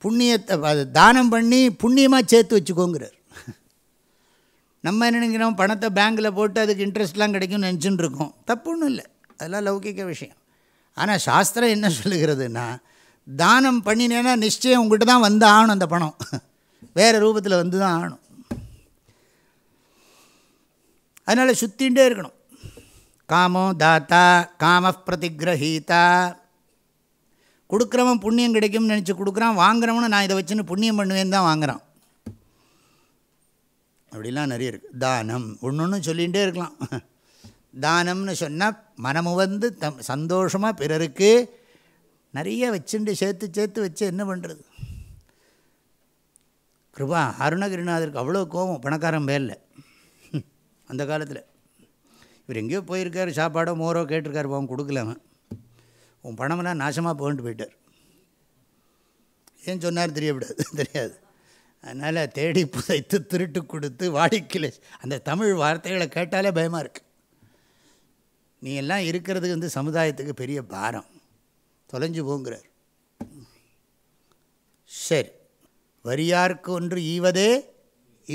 புண்ணியத்தை தானம் பண்ணி புண்ணியமாக சேர்த்து வச்சுக்கோங்கிறார் நம்ம நினைக்கிறோம் பணத்தை பேங்க்கில் போட்டு அதுக்கு இன்ட்ரெஸ்ட்லாம் கிடைக்கும்னு நினச்சின்னு இருக்கோம் தப்பு ஒன்றும் இல்லை அதெல்லாம் லௌகிக்க விஷயம் ஆனால் சாஸ்திரம் என்ன சொல்லுகிறதுனா தானம் பண்ணினேன்னா நிச்சயம் உங்கள்கிட்ட தான் வந்து ஆகணும் அந்த பணம் வேறு ரூபத்தில் வந்து தான் ஆகணும் அதனால் சுத்தின்ண்டே இருக்கணும் காமோ தாத்தா காம பிரதிகிரகீதா கொடுக்குறவன் புண்ணியம் கிடைக்கும்னு நினச்சி கொடுக்குறான் வாங்குறவனும் நான் இதை வச்சுன்னு புண்ணியம் பண்ணுவேன்னு தான் வாங்குகிறான் அப்படிலாம் நிறைய இருக்குது தானம் ஒன்று ஒன்று சொல்லிகிட்டே இருக்கலாம் தானம்னு சொன்னால் மனமு வந்து தம் சந்தோஷமாக பிறருக்கு நிறைய வச்சுட்டு சேர்த்து சேர்த்து வச்சு என்ன பண்ணுறது கிருபா அருணகிரிநாதருக்கு அவ்வளோ கோபம் பணக்காரன் பேரில் அந்த காலத்தில் இவர் எங்கேயோ போயிருக்கார் சாப்பாடோ மோரோ கேட்டிருக்கார் போவோம் கொடுக்கலாம உன் பணமெல்லாம் நாசமாக போகிட்டு போயிட்டார் ஏன் சொன்னார் தெரியப்படாது தெரியாது அதனால் தேடி புதைத்து திருட்டு கொடுத்து வாடிக்கலை அந்த தமிழ் வார்த்தைகளை கேட்டாலே பயமாக இருக்கு நீ எல்லாம் இருக்கிறது வந்து சமுதாயத்துக்கு பெரிய பாரம் தொலைஞ்சு போங்கிறார் சரி வரியார்க்கு ஒன்று ஈவதே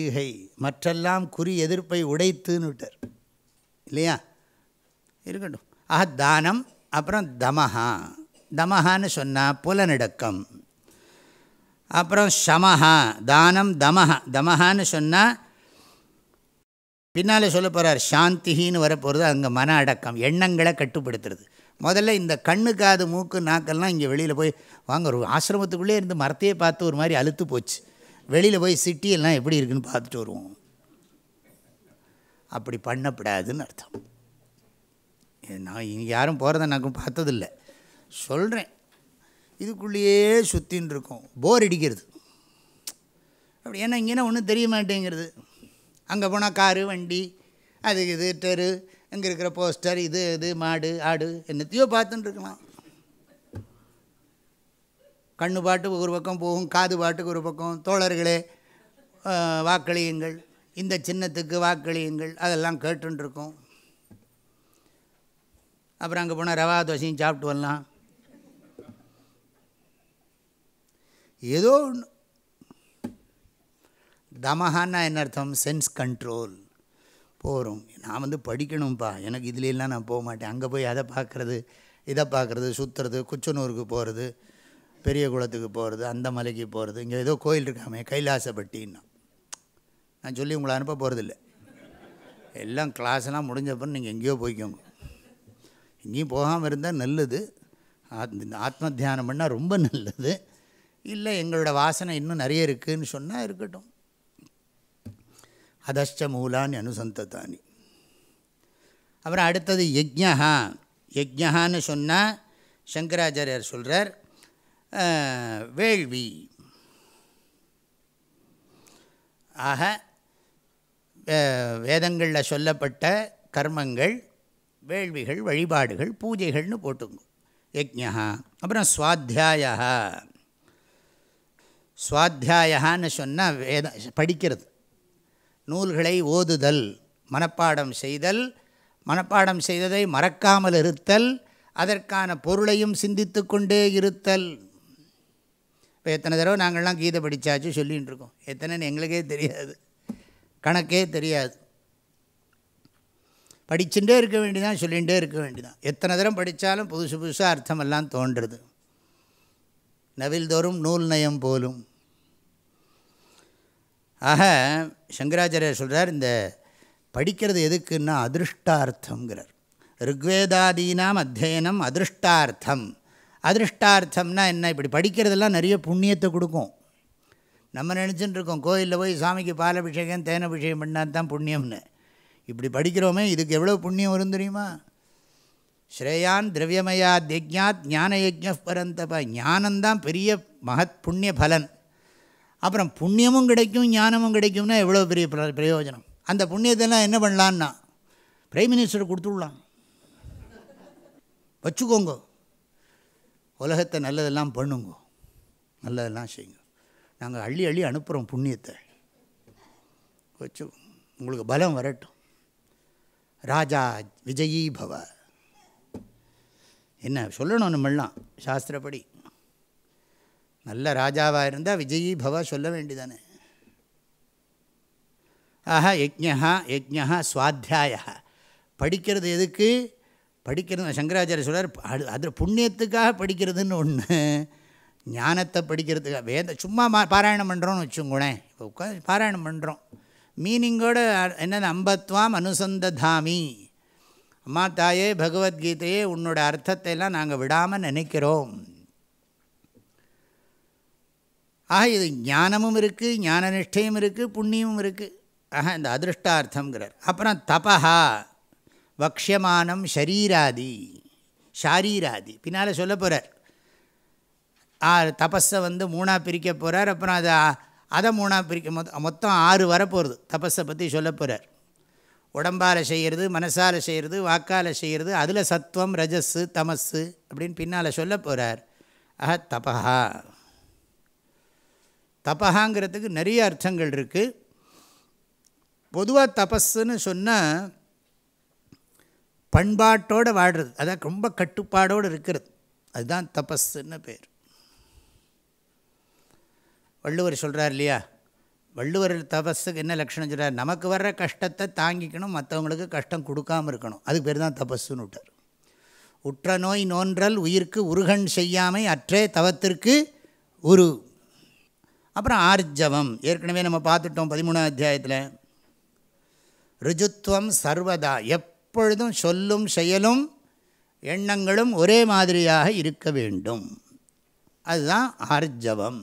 ஈகை மற்றெல்லாம் குறி எதிர்ப்பை உடைத்துன்னு விட்டார் இல்லையா இருக்கட்டும் ஆஹ் தானம் அப்புறம் தமஹா தமஹான்னு சொன்னால் புலநடக்கம் அப்புறம் ஷமஹா தானம் தமஹ தமஹான்னு சொன்னால் பின்னால் சொல்ல போகிறார் சாந்திஹின்னு வரப்போகிறது அங்கே மன அடக்கம் எண்ணங்களை கட்டுப்படுத்துறது முதல்ல இந்த கண்ணு காது மூக்கு நாக்கெல்லாம் இங்கே வெளியில் போய் வாங்க ஒரு ஆசிரமத்துக்குள்ளே இருந்து மரத்தையே பார்த்து ஒரு மாதிரி அழுத்து போச்சு வெளியில் போய் சிட்டியெல்லாம் எப்படி இருக்குன்னு பார்த்துட்டு வருவோம் அப்படி பண்ணப்படாதுன்னு அர்த்தம் நான் இங்கே யாரும் போகிறத நான் பார்த்ததில்லை சொல்கிறேன் இதுக்குள்ளேயே சுற்றின்னு இருக்கும் போர் அடிக்கிறது அப்படி ஏன்னா இங்கேனா ஒன்றும் தெரிய மாட்டேங்கிறது அங்கே போனால் காரு வண்டி அது இது டெரு இங்கே இருக்கிற போஸ்டர் இது இது மாடு ஆடு என்னத்தையோ பார்த்துட்டு இருக்கலாம் கண்ணு பாட்டுக்கு ஒரு பக்கம் போகும் காது பாட்டுக்கு ஒரு பக்கம் தோழர்களே வாக்களியுங்கள் இந்த சின்னத்துக்கு வாக்களியுங்கள் அதெல்லாம் கேட்டுருக்கோம் அப்புறம் அங்கே போனால் ரவா தோசையும் சாப்பிட்டு வரலாம் ஏதோ ஒன்று தமஹான்னா என்ன அர்த்தம் சென்ஸ் கண்ட்ரோல் போகிறோம் நான் வந்து படிக்கணும்ப்பா எனக்கு இதுலலாம் நான் போக மாட்டேன் அங்கே போய் அதை பார்க்குறது இதை பார்க்குறது சுற்றுறது குச்சனூருக்கு போகிறது பெரிய குளத்துக்கு போகிறது அந்த மலைக்கு போகிறது இங்கே ஏதோ கோயில் இருக்காமே கைலாசப்பட்டின்னா நான் சொல்லி உங்களை அனுப்ப போகிறதில்ல எல்லாம் கிளாஸ்லாம் முடிஞ்சப்போ நீங்கள் எங்கேயோ போய்க்கோங்க எங்கேயும் போகாமல் இருந்தால் நல்லது ஆத் ஆத்ம தியானம் பண்ணால் ரொம்ப நல்லது இல்லை எங்களோட வாசனை இன்னும் நிறைய இருக்குதுன்னு சொன்னால் இருக்கட்டும் அதஷ்ட மூலான் அனுசந்ததானி அப்புறம் அடுத்தது யஜ்யஹா யஜ்யஹான்னு சொன்னால் சங்கராச்சாரியார் சொல்கிறார் வேள்வி ஆக வேதங்களில் சொல்லப்பட்ட கர்மங்கள் வேள்விகள் வழிபாடுகள் பூஜைகள்னு போட்டுங்க யஜ்யா அப்புறம் சுவாத்தியாயா சுவாத்தியாயான்னு சொன்னால் வேத படிக்கிறது நூல்களை ஓதுதல் மனப்பாடம் செய்தல் மனப்பாடம் செய்ததை மறக்காமல் இருத்தல் அதற்கான பொருளையும் சிந்தித்து கொண்டே இருத்தல் இப்போ எத்தனை தடவை நாங்கள்லாம் கீதை படித்தாச்சும் சொல்லிகிட்டு இருக்கோம் எத்தனைன்னு எங்களுக்கே தெரியாது கணக்கே தெரியாது படிச்சுட்டே இருக்க வேண்டிதான் சொல்லிகிட்டே இருக்க வேண்டிதான் எத்தனை தரம் படித்தாலும் புதுசு புதுசாக அர்த்தமெல்லாம் தோன்றுறது நவில்தோறும் நூல் நயம் போலும் ஆக சங்கராச்சாரியர் சொல்கிறார் இந்த படிக்கிறது எதுக்குன்னா அதிருஷ்டார்த்தங்கிறார் ருக்வேதாதீனாம் அத்தியனம் அதிருஷ்டார்த்தம் அதிருஷ்டார்த்தம்னா என்ன இப்படி படிக்கிறதெல்லாம் நிறைய புண்ணியத்தை கொடுக்கும் நம்ம நினச்சின்னு இருக்கோம் கோயிலில் போய் சாமிக்கு பால் அபிஷேகம் தேன் அபிஷேகம் பண்ணால் தான் புண்ணியம்னு இப்படி படிக்கிறோமே இதுக்கு எவ்வளோ புண்ணியம் வரும் தெரியுமா ஸ்ரேயான் திரவியமயா தியஜாத் ஞான யஜ்ஞ பரந்தப ஞானந்தான் பெரிய மகத் புண்ணிய பலன் அப்புறம் புண்ணியமும் கிடைக்கும் ஞானமும் கிடைக்கும்னா எவ்வளோ பெரிய பிரயோஜனம் அந்த புண்ணியத்தெல்லாம் என்ன பண்ணலான்னா பிரைம் மினிஸ்டர் கொடுத்துடலாம் வச்சுக்கோங்க உலகத்தை நல்லதெல்லாம் பண்ணுங்க நல்லதெல்லாம் செய்யுங்க நாங்கள் அள்ளி அள்ளி அனுப்புகிறோம் புண்ணியத்தை வச்சு உங்களுக்கு பலம் வரட்டும் ராஜா விஜயீ என்ன சொல்லணும் நம்மளாம் சாஸ்திரப்படி நல்ல ராஜாவாக இருந்தால் விஜயி பவா சொல்ல வேண்டிதானே ஆஹா யஜ்யா யஜ்யா சுவாத்தியாய படிக்கிறது எதுக்கு படிக்கிறது சங்கராச்சாரிய சொல்கிறார் அது அது புண்ணியத்துக்காக படிக்கிறதுன்னு ஒன்று ஞானத்தை படிக்கிறதுக்காக வேத சும்மா மா பாராயணம் பண்ணுறோன்னு வச்சுங்கோனேன் இப்போ உட்காந்து பாராயணம் பண்ணுறோம் மீனிங்கோட என்னென்ன அம்பத்வாம் அனுசந்ததாமி அம்மா தாயே பகவத்கீதையே உன்னோட அர்த்தத்தை எல்லாம் நாங்கள் விடாமல் நினைக்கிறோம் ஆக இது ஞானமும் இருக்குது ஞான நிஷ்டையும் இருக்குது புண்ணியமும் இருக்குது ஆக இந்த அதிருஷ்டார்த்தங்கிறார் அப்புறம் தபா வக்ஷமானம் ஷரீராதி ஷாரீராதி பின்னால் சொல்ல போகிறார் தபஸை வந்து மூணாக பிரிக்க போகிறார் அப்புறம் அதை அதை மூணாக பிரிக்க மொத்தம் ஆறு வரப்போகிறது தபஸை பற்றி சொல்ல போகிறார் உடம்பால் செய்கிறது மனசால் செய்கிறது வாக்கால் செய்கிறது அதில் சத்துவம் ரஜஸ்ஸு தமஸ்ஸு அப்படின்னு பின்னால் சொல்ல போகிறார் அஹ தபஹா தபஹாங்கிறதுக்கு நிறைய அர்த்தங்கள் இருக்குது பொதுவாக தபஸ்ன்னு சொன்னால் பண்பாட்டோடு வாடுறது அதான் ரொம்ப கட்டுப்பாடோடு இருக்கிறது அதுதான் தபஸ்ன்னு பேர் வள்ளுவர் சொல்கிறார் இல்லையா வள்ளுவர் தபஸுக்கு என்ன லக்ஷணம் சொல்கிறார் நமக்கு வர்ற கஷ்டத்தை தாங்கிக்கணும் மற்றவங்களுக்கு கஷ்டம் கொடுக்காமல் இருக்கணும் அதுக்கு பேர் தான் தபஸ்ஸுன்னு விட்டார் உற்ற நோய் நோன்றல் உயிர்க்கு உருகன் செய்யாமை அற்றே தவத்திற்கு உரு அப்புறம் ஆர்ஜவம் ஏற்கனவே நம்ம பார்த்துட்டோம் பதிமூணாம் அத்தியாயத்தில் ருஜுத்வம் சர்வதா எப்பொழுதும் சொல்லும் செயலும் எண்ணங்களும் ஒரே மாதிரியாக இருக்க வேண்டும் அதுதான் ஆர்ஜவம்